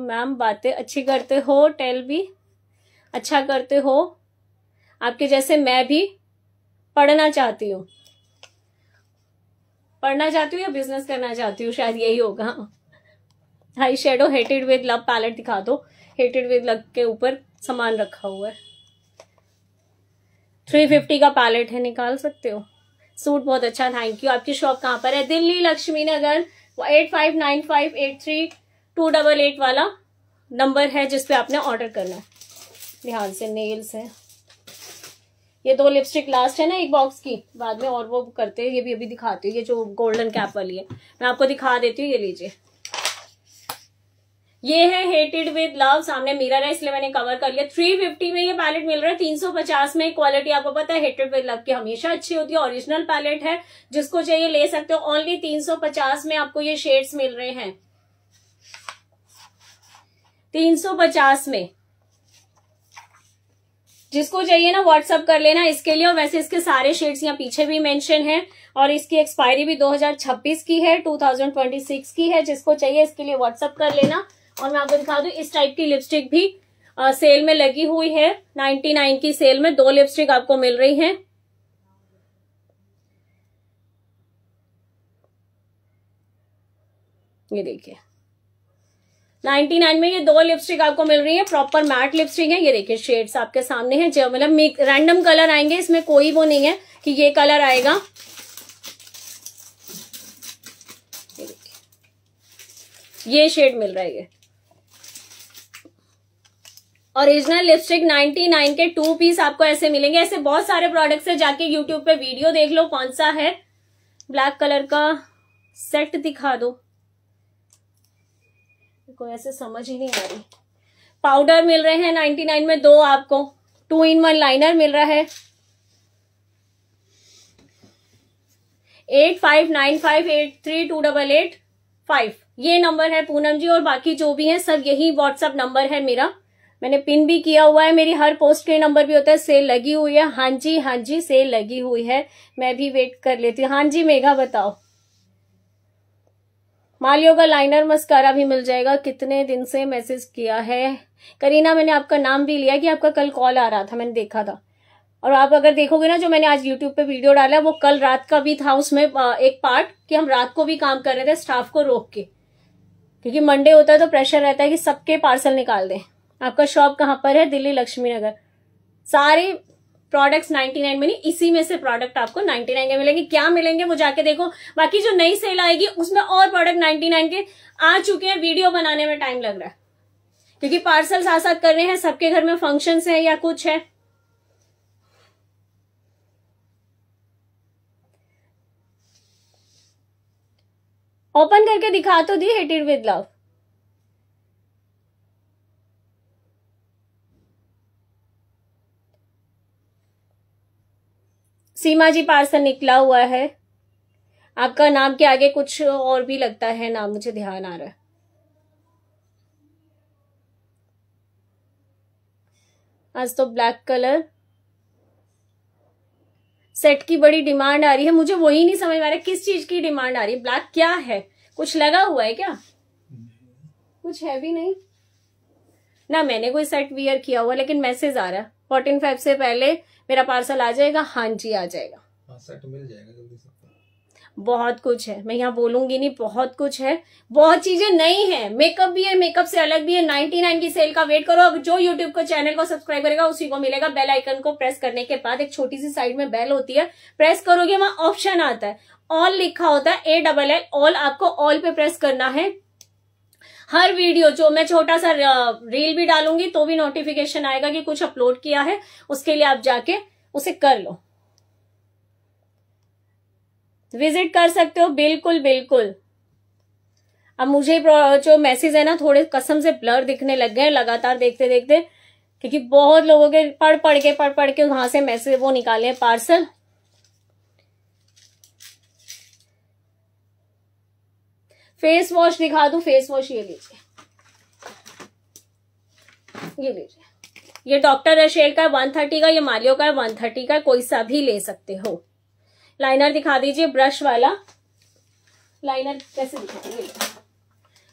ma'am बातें अच्छी करते हो टेल भी अच्छा करते हो आपके जैसे मैं भी पढ़ना चाहती हूँ पढ़ना चाहती हूँ या बिजनेस करना चाहती हूँ शायद यही होगा eye shadow hated with love palette दिखा दो हेटेड विद लव के ऊपर सामान रखा हुआ है थ्री फिफ्टी का पैलेट है निकाल सकते हो सूट बहुत अच्छा थैंक यू आपकी शॉप कहाँ पर है Delhi Laxmi Nagar eight five nine five eight three two double eight वाला नंबर है जिसपे आपने ऑर्डर करना है ध्यान से नेल्स है ये दो लिपस्टिक लास्ट है ना एक बॉक्स की बाद में और वो करते हैं ये भी अभी दिखाती हूँ ये जो गोल्डन कैप वाली है मैं आपको दिखा देती हूँ ये लीजिए ये है हेटेड विद लव सामने मिरर है इसलिए मैंने कवर कर लिया थ्री फिफ्टी में ये पैलेट मिल रहा है तीन सौ पचास में क्वालिटी आपको पता है हेटेड विद लव की हमेशा अच्छी होती है ओरिजिनल पैलेट है जिसको चाहिए ले सकते हो ओनली तीन सौ पचास में आपको ये शेड्स मिल रहे हैं तीन सौ पचास में जिसको चाहिए ना व्हाट्सअप कर लेना इसके लिए और वैसे इसके सारे शेड्स यहाँ पीछे भी मेंशन है और इसकी एक्सपायरी भी 2026 की है 2026 की है जिसको चाहिए इसके लिए व्हाट्सअप कर लेना और मैं आपको दिखा दूँ इस टाइप की लिपस्टिक भी आ, सेल में लगी हुई है 99 की सेल में दो लिपस्टिक आपको मिल रही है ये देखिए नाइनटी नाइन में ये दो लिपस्टिक आपको मिल रही है प्रॉपर मैट लिपस्टिक है ये देखिए शेड्स आपके सामने हैं जो मतलब रैंडम कलर आएंगे इसमें कोई वो नहीं है कि ये कलर आएगा ये शेड मिल रहा है ये ओरिजिनल लिपस्टिक 99 के टू पीस आपको ऐसे मिलेंगे ऐसे बहुत सारे प्रोडक्ट्स है जाके यूट्यूब पे वीडियो देख लो कौन सा है ब्लैक कलर का सेट दिखा दो को ऐसे समझ ही नहीं आ रही पाउडर मिल रहे हैं नाइनटी नाइन में दो आपको टू इन वन लाइनर मिल रहा है eight five nine five eight three two double eight five ये नंबर है पूनम जी और बाकी जो भी है सब यही व्हाट्सअप नंबर है मेरा मैंने पिन भी किया हुआ है मेरी हर पोस्ट के नंबर भी होता है सेल लगी हुई है हाँ जी हाँ जी सेल लगी हुई है मैं भी वेट कर लेती हूँ हाँ जी मेघा बताओ मालियो का लाइनर मस्कारा भी मिल जाएगा कितने दिन से मैसेज किया है करीना मैंने आपका नाम भी लिया कि आपका कल कॉल आ रहा था मैंने देखा था और आप अगर देखोगे ना जो मैंने आज यूट्यूब पे वीडियो डाला वो कल रात का भी था उसमें एक पार्ट कि हम रात को भी काम कर रहे थे स्टाफ को रोक के क्योंकि मंडे होता है तो प्रेशर रहता है कि सबके पार्सल निकाल दें आपका शॉप कहाँ पर है दिल्ली लक्ष्मी नगर सारे प्रोडक्ट्स 99 नहीं इसी में से प्रोडक्ट आपको 99 के मिलेंगे क्या मिलेंगे वो जाके देखो बाकी जो नई सेल आएगी उसमें और प्रोडक्ट 99 के आ चुके हैं वीडियो बनाने में टाइम लग रहा है क्योंकि पार्सल साथ साथ कर रहे हैं सबके घर में फंक्शन है या कुछ है ओपन करके दिखा तो दी hated with love Seema ji parcel निकला हुआ है आपका नाम के आगे कुछ और भी लगता है नाम मुझे ध्यान आ रहा है आज तो ब्लैक कलर सेट की बड़ी डिमांड आ रही है मुझे वही नहीं समझ आ रहा किस चीज की डिमांड आ रही है ब्लैक क्या है कुछ लगा हुआ है क्या कुछ है भी नहीं ना मैंने कोई सेट वियर किया हुआ लेकिन मैसेज आ रहा है फोर्टीन फाइव से पहले मेरा पार्सल आ जाएगा हाँ जी आ जाएगा तो बहुत कुछ है मैं यहाँ बोलूंगी नहीं बहुत कुछ है बहुत चीजें नई है मेकअप भी है मेकअप से अलग भी है नाइनटी नाइन की सेल का वेट करो अब जो यूट्यूब को चैनल को सब्सक्राइब करेगा उसी को मिलेगा बेल आइकन को प्रेस करने के बाद एक छोटी सी साइड में बेल होती है प्रेस करोगे वहां ऑप्शन आता है ऑल लिखा होता है ए डबल एल ऑल आपको ऑल पे प्रेस करना है हर वीडियो जो मैं छोटा सा रील भी डालूंगी तो भी नोटिफिकेशन आएगा कि कुछ अपलोड किया है उसके लिए आप जाके उसे कर लो विजिट कर सकते हो बिल्कुल बिल्कुल अब मुझे जो मैसेज है ना थोड़े कसम से ब्लर दिखने लग गए लगातार देखते देखते क्योंकि बहुत लोगों के पढ़ पढ़ के पढ़ पढ़ के वहां से मैसेज वो निकाले पार्सल फेस वॉश दिखा दू फेस वॉश ये लीजिए ये लीजिए ये डॉक्टर रशेल का वन थर्टी का ये मालियो का वन थर्टी का कोई सा भी ले सकते हो लाइनर दिखा दीजिए ब्रश वाला लाइनर कैसे दिखाएंगे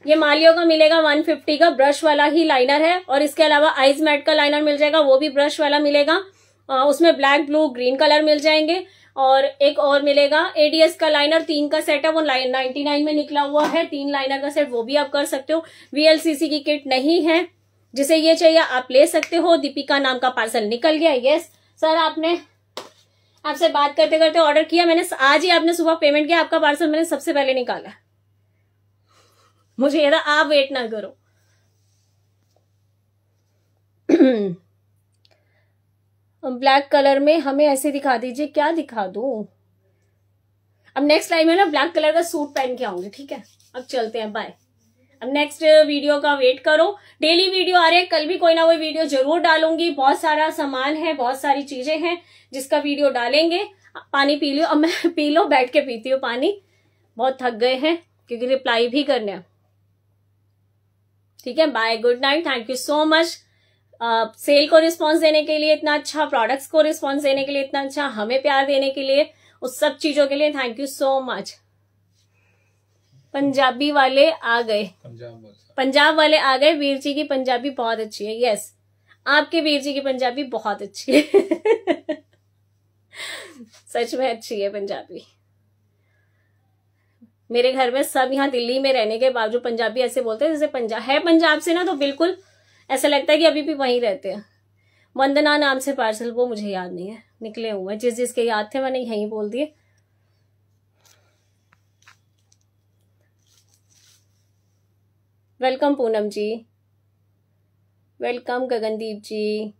ये मालियो का मिलेगा 150 का ब्रश वाला ही लाइनर है और इसके अलावा आइज मैट का लाइनर मिल जाएगा वो भी ब्रश वाला मिलेगा आ, उसमें ब्लैक ब्लू ग्रीन कलर मिल जाएंगे और एक और मिलेगा एडीएस का लाइनर तीन का सेट है वो लाइन नाइनटी नाइन में निकला हुआ है तीन लाइनर का सेट वो भी आप कर सकते हो वीएलसीसी की किट नहीं है जिसे ये चाहिए आप ले सकते हो दीपिका नाम का पार्सल निकल गया यस सर आपने आपसे बात करते करते ऑर्डर किया मैंने आज ही आपने सुबह पेमेंट किया आपका पार्सल मैंने सबसे पहले निकाला मुझे आप वेट ना करो ब्लैक कलर में हमें ऐसे दिखा दीजिए क्या दिखा दो अब नेक्स्ट लाइन में ना ब्लैक कलर का सूट पहन के आऊंगी ठीक है अब चलते हैं बाय अब नेक्स्ट वीडियो का वेट करो डेली वीडियो आ रहे हैं कल भी कोई ना कोई वीडियो जरूर डालूंगी बहुत सारा सामान है बहुत सारी चीजें हैं जिसका वीडियो डालेंगे पानी पी लियो अब मैं पी लो बैठ के पीती हूँ पानी बहुत थक गए हैं क्योंकि रिप्लाई भी करने ठीक है bye good night thank you so much sale को रिस्पॉन्स देने के लिए इतना अच्छा प्रोडक्ट्स को रिस्पॉन्स देने के लिए इतना अच्छा हमें प्यार देने के लिए उस सब चीजों के लिए thank you so much Punjabi वाले आ गए पंजाब वाले आ गए वीर जी की पंजाबी बहुत अच्छी है यस आपके वीर जी की पंजाबी बहुत अच्छी है सच में अच्छी है पंजाबी मेरे घर में सब यहाँ दिल्ली में रहने के बावजूद पंजाबी ऐसे बोलते हैं जैसे पंजाब है पंजाब से ना तो बिल्कुल ऐसा लगता है कि अभी भी वहीं रहते हैं वंदना नाम से पार्सल वो मुझे याद नहीं है निकले हुए जिस जिसके याद थे मैंने यहीं बोल दिए वेलकम पूनम जी वेलकम गगनदीप जी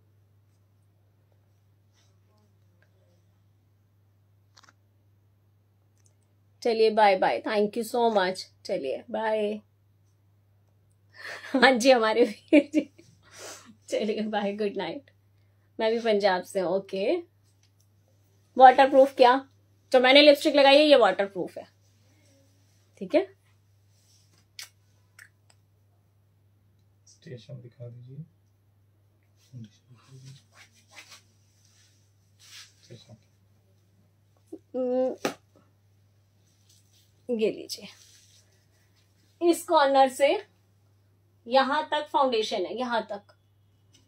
चलिए bye bye thank you so much चलिए बाय हाँ जी हमारे वीर जी चलिए बाय गुड नाइट मैं भी पंजाब से हूँ ओके वाटर प्रूफ क्या तो मैंने लिपस्टिक लगाई है ये वाटर प्रूफ है ठीक है स्टेशन दिखा दीजिए ये लीजिए इस कॉर्नर से यहां तक फाउंडेशन है यहां तक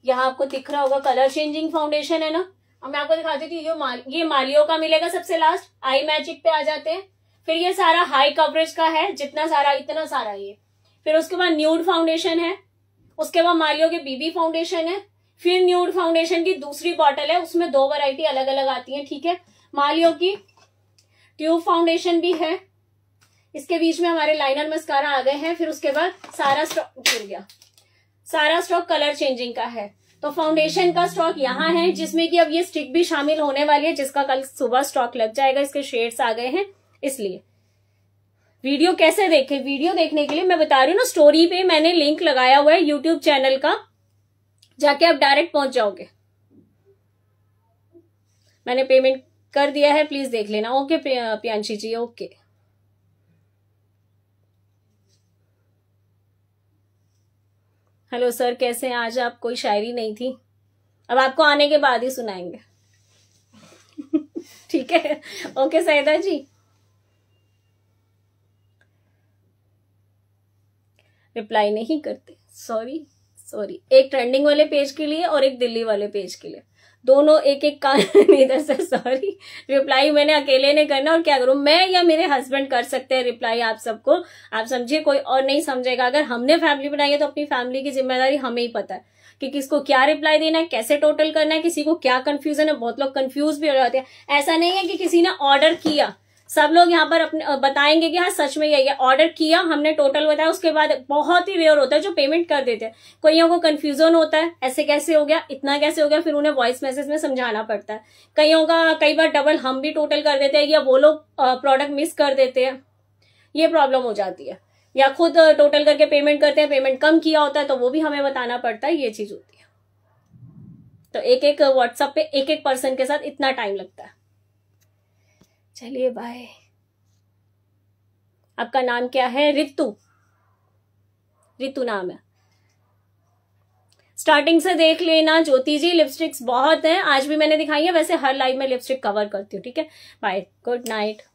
यहाँ आपको दिख रहा होगा कलर चेंजिंग फाउंडेशन है ना अब मैं आपको दिखा देती हूँ ये मालियो का मिलेगा सबसे लास्ट आई मैजिक पे आ जाते हैं फिर ये सारा हाई कवरेज का है जितना सारा इतना सारा ये फिर उसके बाद न्यूड फाउंडेशन है उसके बाद मालियो के बीबी फाउंडेशन है फिर न्यूड फाउंडेशन की दूसरी बॉटल है उसमें दो वैरायटी अलग अलग आती है ठीक है मालियो की ट्यूब फाउंडेशन भी है इसके बीच में हमारे लाइनर मस्कारा आ गए हैं फिर उसके बाद सारा स्टॉक गिर गया सारा स्टॉक कलर चेंजिंग का है तो फाउंडेशन का स्टॉक यहाँ है जिसमें कि अब ये स्टिक भी शामिल होने वाली है जिसका कल सुबह स्टॉक लग जाएगा इसके शेड्स आ गए हैं इसलिए वीडियो कैसे देखें वीडियो देखने के लिए मैं बता रही हूँ ना स्टोरी पे मैंने लिंक लगाया हुआ है यूट्यूब चैनल का जाके आप डायरेक्ट पहुंच जाओगे मैंने पेमेंट कर दिया है प्लीज देख लेना okay Priyanshi ji okay hello sir कैसे हैं आज आप कोई शायरी नहीं थी अब आपको आने के बाद ही सुनाएंगे ठीक है ओके सैदा जी रिप्लाई नहीं करते सॉरी सॉरी एक ट्रेंडिंग वाले पेज के लिए और एक दिल्ली वाले पेज के लिए दोनों एक एक कान इधर से सॉरी रिप्लाई मैंने अकेले ने करना और क्या करूं मैं या मेरे हस्बैंड कर सकते हैं रिप्लाई आप सबको आप समझिए कोई और नहीं समझेगा अगर हमने फैमिली बनाई है तो अपनी फैमिली की जिम्मेदारी हमें ही पता है कि किसको क्या रिप्लाई देना है कैसे टोटल करना है किसी को क्या कंफ्यूजन है बहुत लोग कंफ्यूज भी हो जाते हैं ऐसा नहीं है कि किसी ने ऑर्डर किया सब लोग यहाँ पर अपने बताएंगे कि हाँ सच में यही है ऑर्डर किया हमने टोटल बताया उसके बाद बहुत ही रेयर होता है जो पेमेंट कर देते हैं कईयों को कंफ्यूजन होता है ऐसे कैसे हो गया इतना कैसे हो गया फिर उन्हें वॉइस मैसेज में समझाना पड़ता है कईयों का कई बार डबल हम भी टोटल कर देते हैं या वो लोग प्रोडक्ट मिस कर देते हैं ये प्रॉब्लम हो जाती है या खुद टोटल करके पेमेंट करते हैं पेमेंट कम किया होता है तो वो भी हमें बताना पड़ता है ये चीज होती है तो एक एक व्हाट्सएप पे एक एक पर्सन के साथ इतना टाइम लगता है चलिए बाय आपका नाम क्या है रितु रितु नाम है स्टार्टिंग से देख लेना ज्योति जी लिपस्टिक्स बहुत हैं आज भी मैंने दिखाई है वैसे हर लाइव में लिपस्टिक कवर करती हूँ ठीक है बाय गुड नाइट